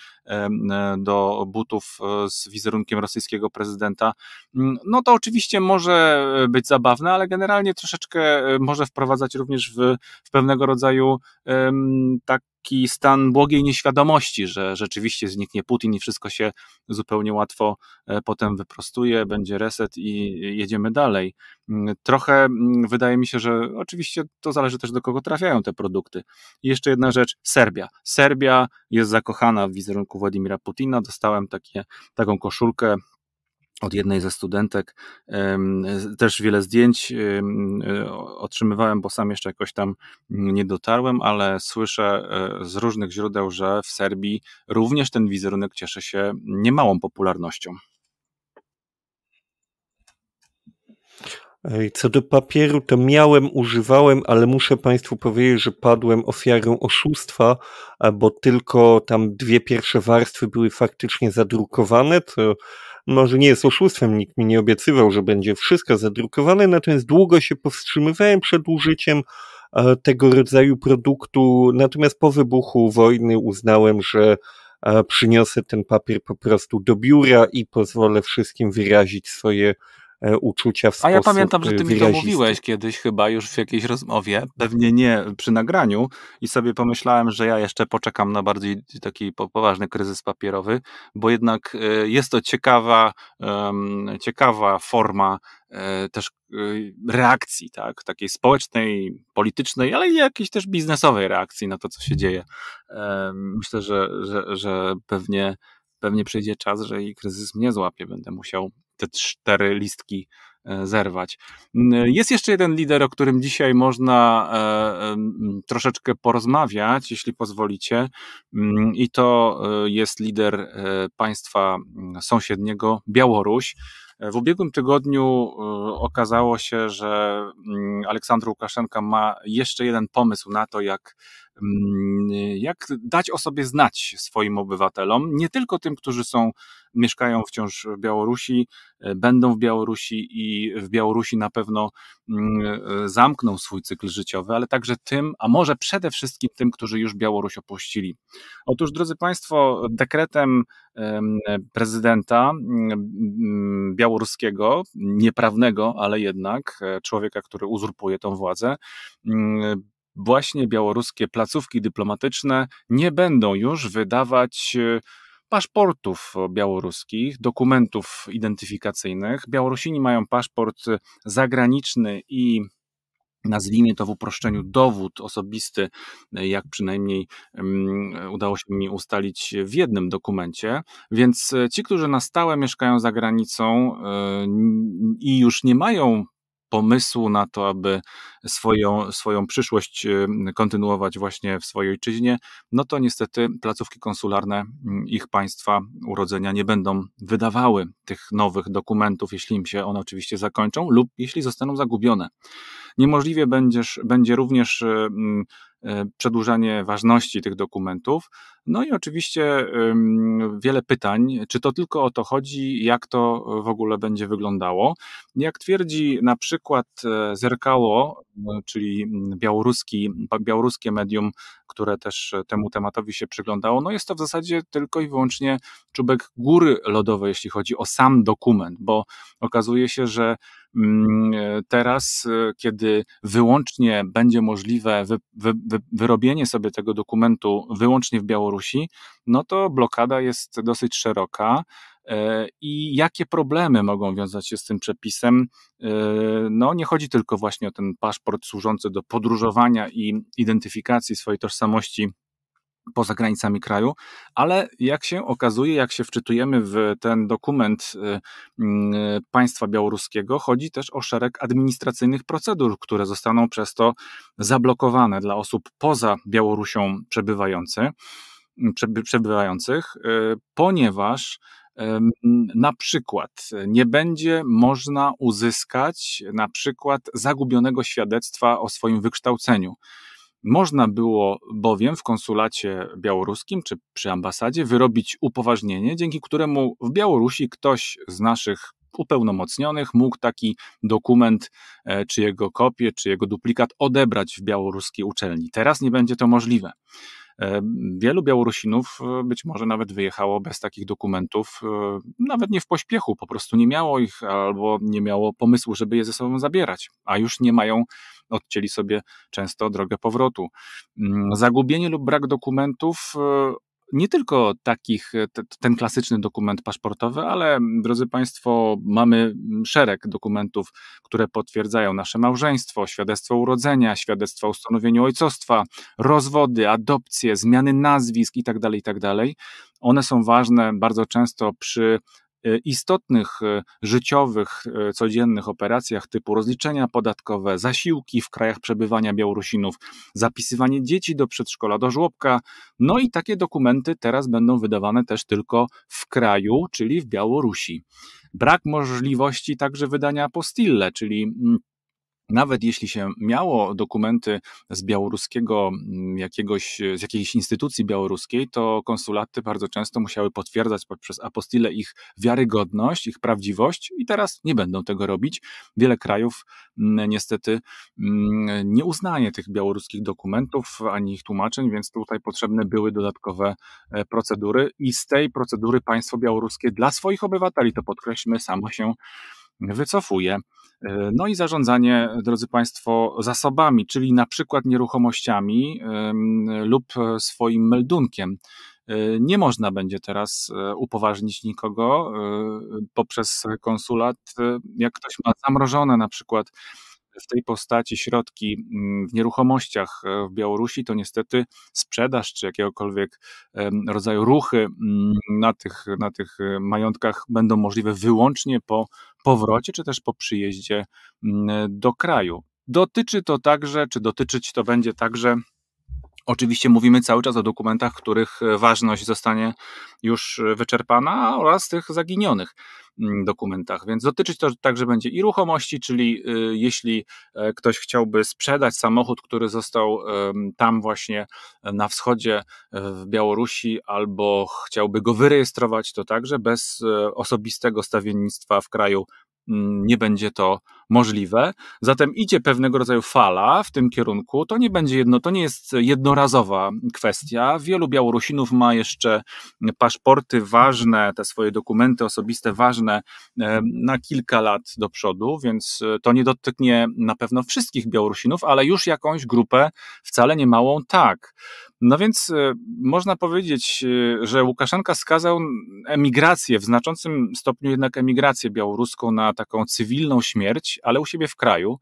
do butów e, z wizerunkiem rosyjskiego prezydenta. Mm, no to oczywiście może być zabawne, ale generalnie troszeczkę e, może wprowadzać również w, w pewnego rodzaju tak taki stan błogiej nieświadomości, że rzeczywiście zniknie Putin i wszystko się zupełnie łatwo e, potem wyprostuje, będzie reset i jedziemy dalej. Mm, trochę mm, wydaje mi się, że oczywiście to zależy też do kogo trafiają te produkty. I jeszcze jedna rzecz, Serbia. Serbia jest zakochana w wizerunku Władimira Putina. Dostałem takie, taką koszulkę od jednej ze studentek. Też wiele zdjęć e, otrzymywałem, bo sam jeszcze jakoś tam nie dotarłem, ale słyszę e, z różnych źródeł, że w Serbii również ten wizerunek cieszy się niemałą popularnością. Co do papieru, to miałem, używałem, ale muszę Państwu powiedzieć, że padłem ofiarą oszustwa, e, bo tylko tam dwie pierwsze warstwy były faktycznie zadrukowane. To może nie jest oszustwem, nikt mi nie obiecywał, że będzie wszystko zadrukowane, natomiast długo się powstrzymywałem przed użyciem e, tego rodzaju produktu. Natomiast po wybuchu wojny uznałem, że e, przyniosę ten papier po prostu do biura i pozwolę wszystkim wyrazić swoje E, uczucia w sposób A ja pamiętam, że e, ty mi to mówiłeś kiedyś chyba już w jakiejś rozmowie. Pewnie nie przy nagraniu i sobie pomyślałem, że ja jeszcze poczekam na bardziej taki poważny kryzys papierowy, bo jednak e, jest to ciekawa, ciekawa forma też reakcji, tak, takiej społecznej, politycznej, ale i jakiejś też biznesowej reakcji na to, co się dzieje. Myślę, że, że, że pewnie pewnie przyjdzie czas, że i kryzys mnie złapie. Będę musiał te cztery listki e, zerwać. Jest jeszcze jeden lider, o którym dzisiaj można e, troszeczkę porozmawiać, jeśli pozwolicie, mm, i to e, jest lider państwa mm, sąsiedniego Białoruś. W ubiegłym tygodniu okazało się, że mm, Aleksandr Łukaszenka ma jeszcze jeden pomysł na to, jak Mm, jak dać o sobie znać swoim obywatelom, nie tylko tym, którzy są, mieszkają wciąż w Białorusi, e, będą w Białorusi i w Białorusi na pewno mm, e, zamkną swój cykl życiowy, ale także tym, a może przede wszystkim tym, którzy już Białoruś opuścili. Otóż, drodzy Państwo, dekretem prezydenta mm, białoruskiego, nieprawnego, ale jednak e, człowieka, który uzurpuje tą władzę, właśnie białoruskie placówki dyplomatyczne nie będą już wydawać e, paszportów białoruskich, dokumentów identyfikacyjnych. Białorusini mają paszport zagraniczny i nazwijmy to w uproszczeniu dowód osobisty, e, jak przynajmniej udało się mi ustalić w jednym dokumencie. Więc e, ci, którzy na stałe mieszkają za granicą i już nie mają pomysłu na to, aby swoją, swoją przyszłość kontynuować właśnie w swojej ojczyźnie, no to niestety placówki konsularne mm, ich państwa urodzenia nie będą wydawały tych nowych dokumentów, jeśli im się one oczywiście zakończą lub jeśli zostaną zagubione. Niemożliwie będziesz, będzie również E, przedłużanie ważności tych dokumentów. No i oczywiście wiele pytań, czy to tylko o to chodzi, jak to w ogóle będzie wyglądało. Jak twierdzi na przykład e, Zerkało, e, czyli mm, białoruski, białoruskie medium, które też temu tematowi się przyglądało, no jest to w zasadzie tylko i wyłącznie czubek góry lodowej, jeśli chodzi o sam dokument, bo okazuje się, że Mm, e, teraz, e, kiedy wyłącznie będzie możliwe wy, wy, wy, wyrobienie sobie tego dokumentu wyłącznie w Białorusi, no to blokada jest dosyć szeroka. E, I jakie problemy mogą wiązać się z tym przepisem? No, nie chodzi tylko właśnie o ten paszport służący do podróżowania i identyfikacji swojej tożsamości poza granicami kraju, ale jak się okazuje, jak się wczytujemy w ten dokument y, mm, y, państwa białoruskiego, chodzi też o szereg administracyjnych procedur, które zostaną przez to zablokowane dla osób poza Białorusią przebywających, przebywających ponieważ y, na przykład nie będzie można uzyskać na przykład zagubionego świadectwa o swoim wykształceniu można było bowiem w konsulacie białoruskim czy przy ambasadzie wyrobić upoważnienie, dzięki któremu w Białorusi ktoś z naszych upełnomocnionych mógł taki dokument, e, czy jego kopię, czy jego duplikat odebrać w białoruskiej uczelni. Teraz nie będzie to możliwe. E, wielu Białorusinów e, być może nawet wyjechało bez takich dokumentów, nawet nie w pośpiechu, po prostu nie miało ich albo nie miało pomysłu, żeby je ze sobą zabierać, a już nie mają odcięli sobie często drogę powrotu. Mm, zagubienie lub brak dokumentów e, nie tylko takich, e, ten klasyczny dokument paszportowy, ale drodzy Państwo, mamy szereg dokumentów, które potwierdzają nasze małżeństwo, świadectwo urodzenia, świadectwo o ustanowieniu ojcostwa, rozwody, adopcje, zmiany nazwisk itd., tak itd. Tak One są ważne bardzo często przy istotnych e, życiowych, e, codziennych operacjach typu rozliczenia podatkowe, zasiłki w krajach przebywania Białorusinów, zapisywanie dzieci do przedszkola, do żłobka. No i takie dokumenty teraz będą wydawane też tylko w kraju, czyli w Białorusi. Brak możliwości także wydania postille, czyli mm, nawet jeśli się miało dokumenty z białoruskiego mm, jakiegoś, z jakiejś instytucji białoruskiej, to konsulaty bardzo często musiały potwierdzać poprzez apostyle ich wiarygodność, ich prawdziwość i teraz nie będą tego robić. Wiele krajów mm, niestety mm, nie uznaje tych białoruskich dokumentów ani ich tłumaczeń, więc tutaj potrzebne były dodatkowe e, procedury i z tej procedury państwo białoruskie dla swoich obywateli, to podkreślmy, samo się wycofuje. E, no i zarządzanie, drodzy Państwo, zasobami, czyli na przykład nieruchomościami lub e, swoim meldunkiem. E, nie można będzie teraz upoważnić nikogo poprzez konsulat, jak ktoś ma zamrożone na przykład w tej postaci środki mm, w nieruchomościach e, w Białorusi, to niestety sprzedaż czy jakiegokolwiek rodzaju ruchy mm, na tych, na tych e, majątkach będą możliwe wyłącznie po powrocie czy też po przyjeździe mm, do kraju. Dotyczy to także, czy dotyczyć to będzie także Oczywiście mówimy cały czas o dokumentach, których e, ważność zostanie już e, wyczerpana oraz tych zaginionych mm, dokumentach. Więc dotyczyć to także będzie i ruchomości, czyli e, jeśli ktoś chciałby sprzedać samochód, który został tam właśnie na wschodzie w Białorusi, albo chciałby go wyrejestrować, to także bez osobistego stawiennictwa w kraju mm, nie będzie to możliwe. Zatem idzie pewnego rodzaju fala w tym kierunku. To nie będzie jedno, to nie jest jednorazowa kwestia. Wielu Białorusinów ma jeszcze paszporty ważne, te swoje dokumenty osobiste ważne e, na kilka lat do przodu, więc e, to nie dotknie na pewno wszystkich Białorusinów, ale już jakąś grupę wcale nie małą tak. No więc e, można powiedzieć, że Łukaszenka skazał emigrację, w znaczącym stopniu jednak emigrację białoruską na taką cywilną śmierć, ale u siebie w kraju,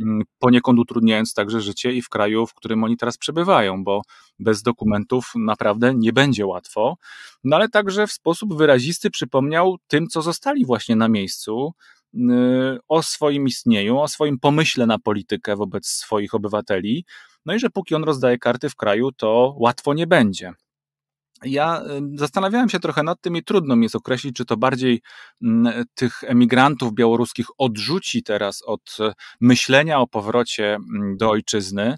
mm, poniekąd utrudniając także życie i w kraju, w którym oni teraz przebywają, bo bez dokumentów naprawdę nie będzie łatwo. No ale także w sposób wyrazisty przypomniał tym, co zostali właśnie na miejscu, y, o swoim istnieniu, o swoim pomyśle na politykę wobec swoich obywateli. No i że póki on rozdaje karty w kraju, to łatwo nie będzie ja zastanawiałem się trochę nad tym i trudno mi jest określić, czy to bardziej mm, tych emigrantów białoruskich odrzuci teraz od e, myślenia o powrocie mm, do ojczyzny.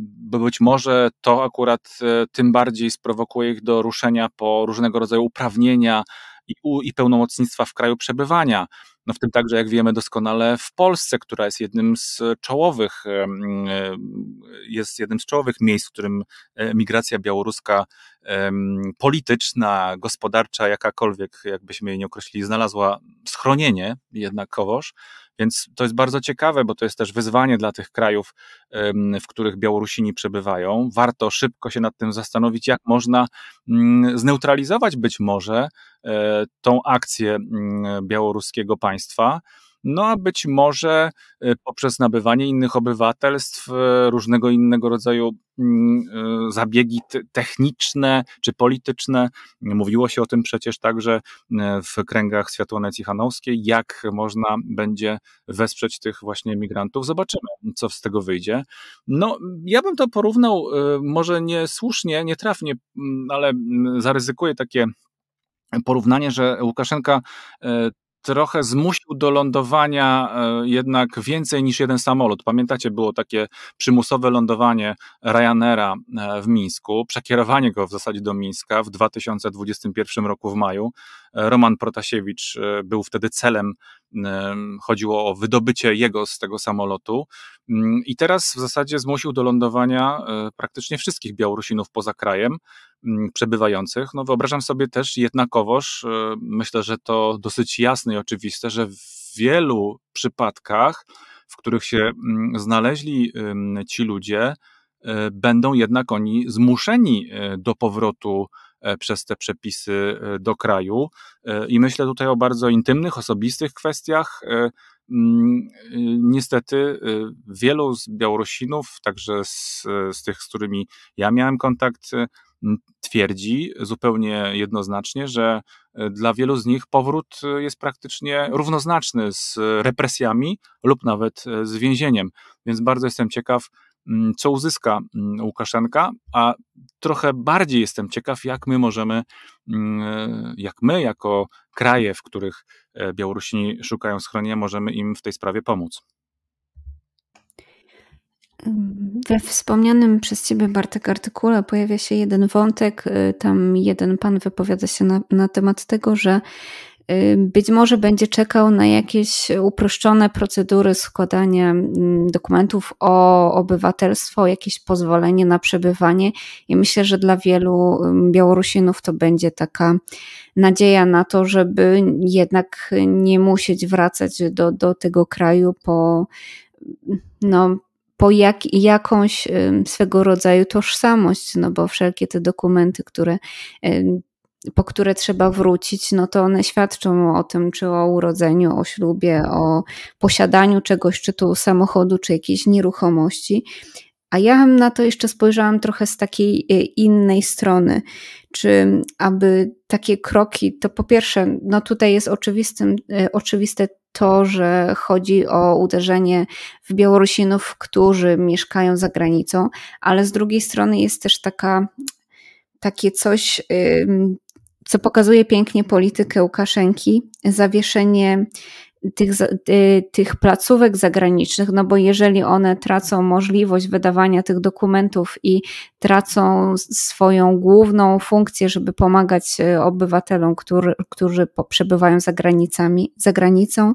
Bo być może to akurat e, tym bardziej sprowokuje ich do ruszenia po różnego rodzaju uprawnienia i, i pełnomocnictwa w kraju przebywania. No w tym także, jak wiemy doskonale, w Polsce, która jest jednym z czołowych, jest jednym z czołowych miejsc, w którym e, migracja białoruska polityczna, gospodarcza, jakakolwiek, jakbyśmy jej nie określili, znalazła schronienie jednakowoż. Więc to jest bardzo ciekawe, bo to jest też wyzwanie dla tych krajów, w których Białorusini przebywają. Warto szybko się nad tym zastanowić, jak można mm, zneutralizować być może e, tą akcję mm, białoruskiego państwa państwa. No a być może y, poprzez nabywanie innych obywatelstw, y, różnego innego rodzaju mm, y, zabiegi techniczne czy polityczne. Mówiło się o tym przecież także w kręgach Światłone Cichanowskiej, jak można będzie wesprzeć tych właśnie migrantów. Zobaczymy, co z tego wyjdzie. No, ja bym to porównał może niesłusznie, nietrafnie, mm, ale mm, zaryzykuję takie porównanie, że Łukaszenka trochę zmusił do lądowania e, jednak więcej niż jeden samolot. Pamiętacie, było takie przymusowe lądowanie Ryanaira e, w Mińsku, przekierowanie go w zasadzie do Mińska w 2021 roku w maju. Roman Protasiewicz e, był wtedy celem. E, chodziło o wydobycie jego z tego samolotu. Mm, I teraz w zasadzie zmusił do lądowania e, praktycznie wszystkich Białorusinów poza krajem mm, przebywających. No wyobrażam sobie też jednakowoż, myślę, że to dosyć jasne i oczywiste, że w wielu przypadkach, w których się mm, znaleźli ci ludzie, będą jednak oni zmuszeni do powrotu E, przez te przepisy e, do kraju. E, I myślę tutaj o bardzo intymnych, osobistych kwestiach. Mm, niestety wielu z Białorusinów, także z, z tych, z którymi ja miałem kontakt, twierdzi zupełnie jednoznacznie, że dla wielu z nich powrót jest praktycznie równoznaczny z represjami lub nawet z więzieniem. Więc bardzo jestem ciekaw, Mm, co uzyska mm, Łukaszenka, a trochę bardziej jestem ciekaw, jak my możemy, mm, jak my jako kraje, w których e, Białorusini szukają schronienia, możemy im w tej sprawie pomóc. We wspomnianym przez Ciebie Bartek artykule pojawia się jeden wątek. Y, tam jeden pan wypowiada się na, na temat tego, że być może będzie czekał na jakieś uproszczone procedury składania mm, dokumentów o obywatelstwo, jakieś pozwolenie na przebywanie. I myślę, że dla wielu Białorusinów to będzie taka nadzieja na to, żeby jednak nie musieć wracać do, do tego kraju po, no, po jak, jakąś swego rodzaju tożsamość, no bo wszelkie te dokumenty, które po które trzeba wrócić, no to one świadczą o tym, czy o urodzeniu, o ślubie, o posiadaniu czegoś, czy tu samochodu, czy jakiejś nieruchomości. A ja na to jeszcze spojrzałam trochę z takiej e, innej strony. Czy aby takie kroki, to po pierwsze, no tutaj jest oczywistym, e, oczywiste to, że chodzi o uderzenie w Białorusinów, którzy mieszkają za granicą, ale z drugiej strony jest też taka takie coś, co pokazuje pięknie politykę Łukaszenki, zawieszenie tych, y, tych placówek zagranicznych, no bo jeżeli one tracą możliwość wydawania tych dokumentów i tracą swoją główną funkcję, żeby pomagać y, obywatelom, który, którzy przebywają za, granicami, za granicą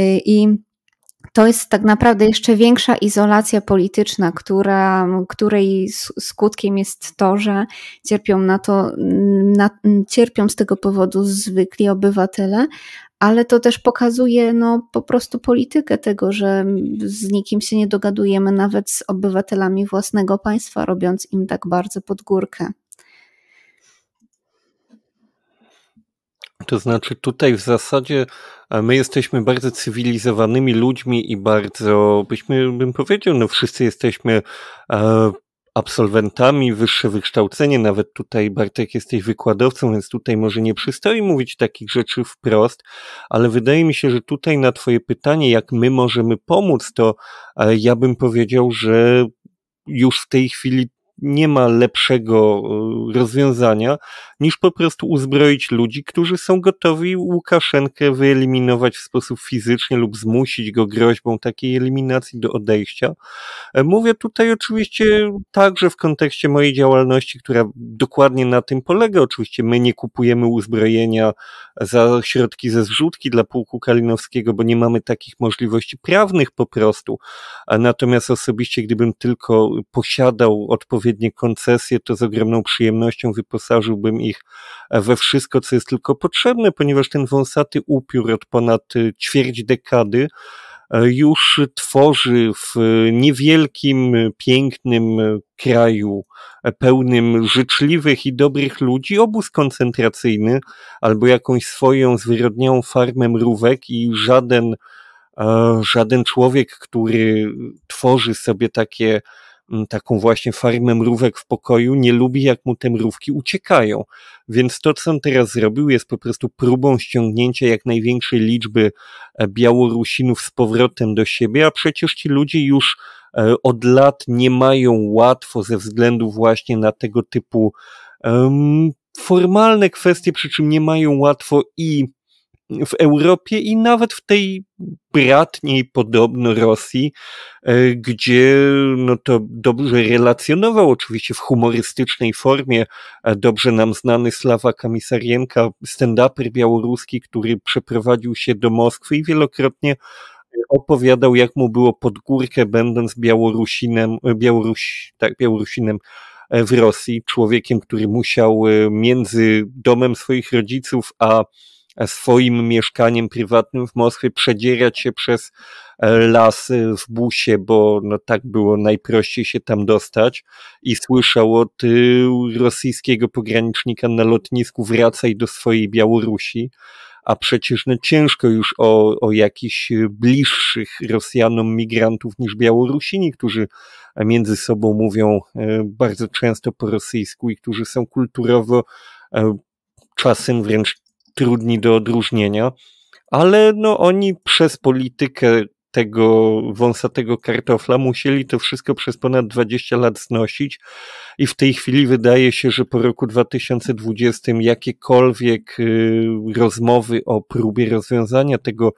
y, i to jest tak naprawdę jeszcze większa izolacja polityczna, która, której skutkiem jest to, że cierpią na to, na, cierpią z tego powodu zwykli obywatele, ale to też pokazuje no, po prostu politykę tego, że z nikim się nie dogadujemy, nawet z obywatelami własnego państwa, robiąc im tak bardzo pod górkę. To znaczy, tutaj w zasadzie e, my jesteśmy bardzo cywilizowanymi ludźmi i bardzo, byśmy, bym powiedział, no wszyscy jesteśmy e, absolwentami, wyższe wykształcenie, nawet tutaj Bartek jesteś wykładowcą, więc tutaj może nie przystoi mówić takich rzeczy wprost, ale wydaje mi się, że tutaj na Twoje pytanie, jak my możemy pomóc, to e, ja bym powiedział, że już w tej chwili nie ma lepszego e, rozwiązania niż po prostu uzbroić ludzi, którzy są gotowi Łukaszenkę wyeliminować w sposób fizyczny lub zmusić go groźbą takiej eliminacji do odejścia. E, mówię tutaj oczywiście także w kontekście mojej działalności, która dokładnie na tym polega. Oczywiście my nie kupujemy uzbrojenia za środki ze zrzutki dla pułku kalinowskiego, bo nie mamy takich możliwości prawnych po prostu. Natomiast osobiście, gdybym tylko posiadał odpowiednie koncesje, to z ogromną przyjemnością wyposażyłbym ich ich e, we wszystko, co jest tylko potrzebne, ponieważ ten wąsaty upiór od ponad e, ćwierć dekady e, już tworzy w niewielkim, pięknym kraju, pełnym życzliwych i dobrych ludzi, obóz koncentracyjny albo jakąś swoją zwyrodniałą farmę mrówek i żaden, żaden człowiek, który tworzy sobie takie taką właśnie farmę mrówek w pokoju, nie lubi jak mu te mrówki uciekają. Więc to, co on teraz zrobił, jest po prostu próbą ściągnięcia jak największej liczby e, Białorusinów z powrotem do siebie, a przecież ci ludzie już e, od lat nie mają łatwo ze względu właśnie na tego typu um, formalne kwestie, przy czym nie mają łatwo i w Europie i nawet w tej bratniej podobno Rosji, e, gdzie no to dobrze relacjonował, oczywiście w humorystycznej formie, dobrze nam znany Sława Kamisarienka, stand-uper białoruski, który przeprowadził się do Moskwy i wielokrotnie opowiadał, jak mu było pod górkę, będąc Białorusinem, Białoruś, tak, Białorusinem e, w Rosji, człowiekiem, który musiał e, między domem swoich rodziców a E, swoim mieszkaniem prywatnym w Moskwie, przedzierać się przez e, lasy w busie, bo no, tak było najprościej się tam dostać i słyszał od y, rosyjskiego pogranicznika na lotnisku wracaj do swojej Białorusi, a przecież no, ciężko już o, o jakichś bliższych Rosjanom migrantów niż Białorusini, którzy między sobą mówią e, bardzo często po rosyjsku i którzy są kulturowo czasem wręcz trudni do odróżnienia, ale no oni przez politykę tego wąsatego kartofla musieli to wszystko przez ponad 20 lat znosić i w tej chwili wydaje się, że po roku 2020 jakiekolwiek y, rozmowy o próbie rozwiązania tego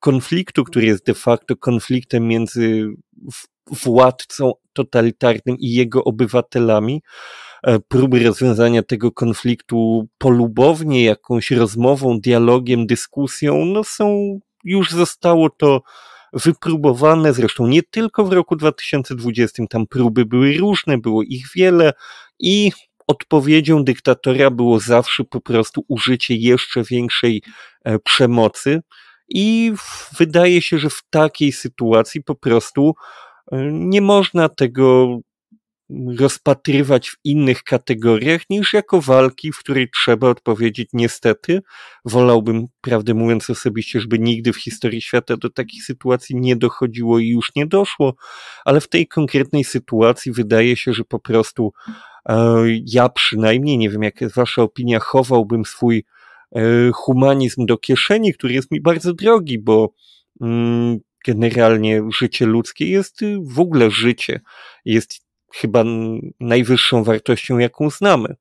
konfliktu, który jest de facto konfliktem między władcą totalitarnym i jego obywatelami, E, próby rozwiązania tego konfliktu polubownie, jakąś rozmową, dialogiem, dyskusją, no są, już zostało to wypróbowane, zresztą nie tylko w roku 2020, tam próby były różne, było ich wiele i odpowiedzią dyktatora było zawsze po prostu użycie jeszcze większej e, przemocy. I wydaje się, że w takiej sytuacji po prostu e, nie można tego rozpatrywać w innych kategoriach niż jako walki, w której trzeba odpowiedzieć niestety. Wolałbym, prawdę mówiąc osobiście, żeby nigdy w historii świata do takich sytuacji nie dochodziło i już nie doszło, ale w tej konkretnej sytuacji wydaje się, że po prostu e, ja przynajmniej, nie wiem jaka jest wasza opinia, chowałbym swój e, humanizm do kieszeni, który jest mi bardzo drogi, bo mm, generalnie życie ludzkie jest w ogóle życie. Jest chyba najwyższą wartością, jaką znamy.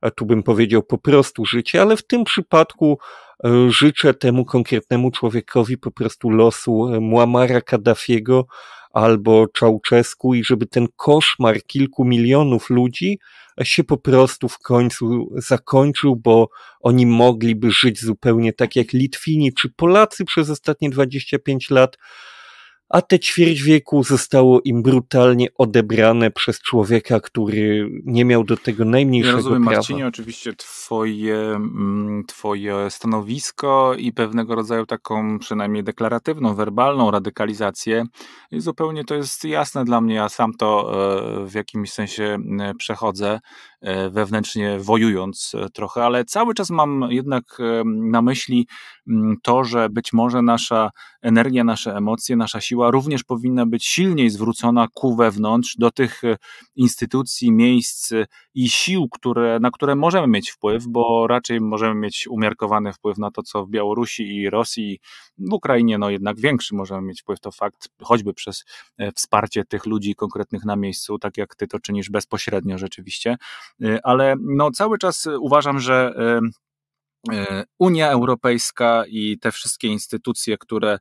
A tu bym powiedział po prostu życie, ale w tym przypadku e, życzę temu konkretnemu człowiekowi po prostu losu e, Muamara Kaddafiego albo Czałczesku i żeby ten koszmar kilku milionów ludzi e, się po prostu w końcu zakończył, bo oni mogliby żyć zupełnie tak jak Litwini czy Polacy przez ostatnie 25 lat a te ćwierć wieku zostało im brutalnie odebrane przez człowieka, który nie miał do tego najmniejszego ja rozumiem, prawa. Marcinie, oczywiście twoje, mm, twoje stanowisko i pewnego rodzaju taką przynajmniej deklaratywną, werbalną radykalizację zupełnie to jest jasne dla mnie, ja sam to e, w jakimś sensie e, przechodzę. E, wewnętrznie wojując e, trochę, ale cały czas mam jednak e, na myśli mm, to, że być może nasza energia, nasze emocje, nasza siła również powinna być silniej zwrócona ku wewnątrz, do tych instytucji, miejsc i sił, które, na które możemy mieć wpływ, bo raczej możemy mieć umiarkowany wpływ na to, co w Białorusi i Rosji, w Ukrainie, no jednak większy możemy mieć wpływ, to fakt, choćby przez wsparcie tych ludzi konkretnych na miejscu, tak jak ty to czynisz bezpośrednio rzeczywiście, E, ale no, cały czas e, uważam, że e, Unia Europejska i te wszystkie instytucje, które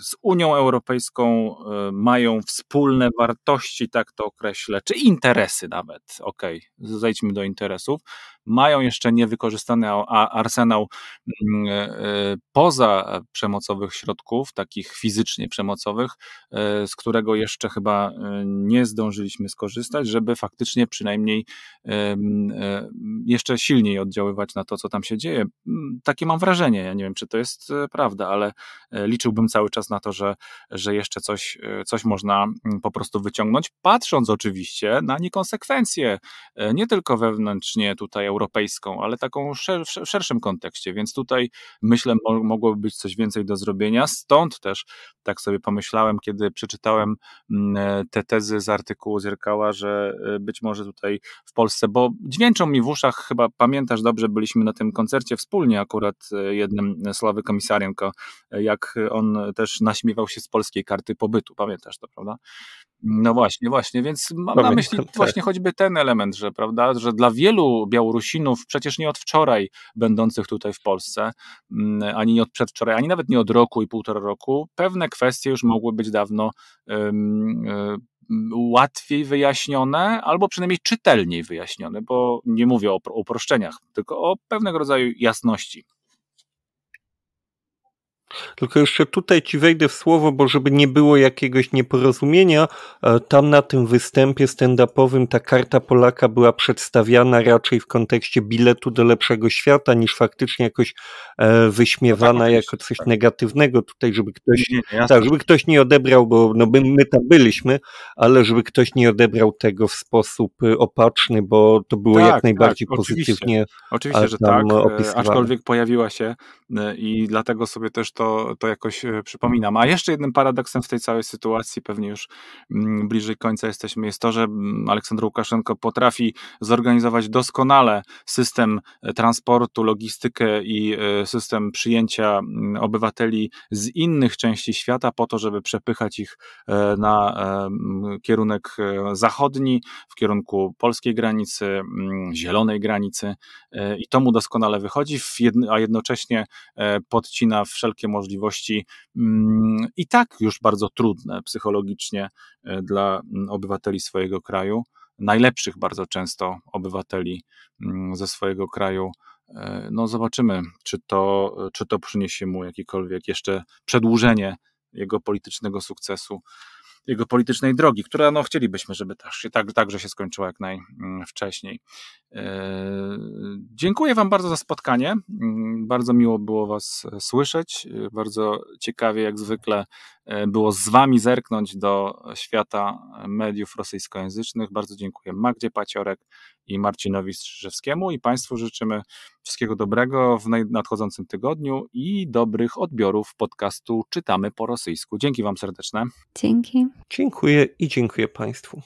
z Unią Europejską e, mają wspólne wartości, tak to określę, czy interesy nawet, okej, okay, zejdźmy do interesów, mają jeszcze niewykorzystany arsenał mm, e, e, poza przemocowych środków, takich fizycznie przemocowych, z którego jeszcze chyba nie zdążyliśmy skorzystać, żeby faktycznie przynajmniej jeszcze silniej oddziaływać na to, co tam się dzieje. Mm, takie mam wrażenie, ja nie wiem, czy to jest prawda, ale liczyłbym cały czas na to, że, że jeszcze coś, e, coś można mm, po prostu wyciągnąć, patrząc oczywiście na niekonsekwencje, e, nie tylko wewnętrznie tutaj europejską, ale taką w szerszym kontekście, więc tutaj myślę, mogłoby być coś więcej do zrobienia, stąd też tak sobie pomyślałem, kiedy przeczytałem mm, e, te tezy z artykułu Zierkała, że być może tutaj w Polsce, bo dźwięczą mi w uszach, chyba pamiętasz dobrze, byliśmy na tym koncercie wspólnie akurat jednym Sławy Komisarienko, jak on on też naśmiewał się z polskiej karty pobytu, pamiętasz to, prawda? No właśnie, właśnie, więc mam na myśli tak. właśnie choćby ten element, że, prawda, że dla wielu Białorusinów, przecież nie od wczoraj będących tutaj w Polsce, mm, ani nie od przedwczoraj, ani nawet nie od roku i półtora roku, pewne kwestie już mogły być dawno um, łatwiej wyjaśnione, albo przynajmniej czytelniej wyjaśnione, bo nie mówię o uproszczeniach, tylko o pewnego rodzaju jasności. Tylko jeszcze tutaj ci wejdę w słowo, bo żeby nie było jakiegoś nieporozumienia, e, tam na tym występie stand-upowym ta karta Polaka była przedstawiana raczej w kontekście biletu do lepszego świata, niż faktycznie jakoś e, wyśmiewana no tak, jako coś tak. negatywnego tutaj, żeby ktoś, nie, nie, tak, żeby ktoś nie odebrał, bo no my, my tam byliśmy, ale żeby ktoś nie odebrał tego w sposób y, opaczny, bo to było tak, jak najbardziej tak, pozytywnie. Oczywiście, oczywiście że tak, e, opisywane. aczkolwiek pojawiła się i dlatego sobie też to to, to jakoś e, przypominam. A jeszcze jednym paradoksem w tej całej sytuacji, pewnie już mm, bliżej końca jesteśmy, jest to, że mm, Aleksandr Łukaszenko potrafi zorganizować doskonale system e, transportu, logistykę i e, system przyjęcia mm, obywateli z innych części świata po to, żeby przepychać ich na kierunek zachodni, w kierunku polskiej granicy, zielonej granicy i to mu doskonale wychodzi, a jednocześnie podcina wszelkie możliwości mm, i tak już bardzo trudne psychologicznie e, dla mm, obywateli swojego kraju, najlepszych bardzo często obywateli mm, ze swojego kraju. E, no zobaczymy, czy to, czy to przyniesie mu jakikolwiek jeszcze przedłużenie jego politycznego sukcesu jego politycznej drogi, która no, chcielibyśmy, żeby też, tak, także się skończyła jak najwcześniej. Mm, e, dziękuję Wam bardzo za spotkanie. Mm, bardzo miło było Was e, słyszeć. E, bardzo ciekawie, jak zwykle, E, było z Wami zerknąć do świata mediów rosyjskojęzycznych. Bardzo dziękuję Magdzie Paciorek i Marcinowi Strzyżewskiemu i Państwu życzymy wszystkiego dobrego w nadchodzącym tygodniu i dobrych odbiorów podcastu Czytamy po rosyjsku. Dzięki Wam serdeczne. Dzięki. Dziękuję i dziękuję Państwu.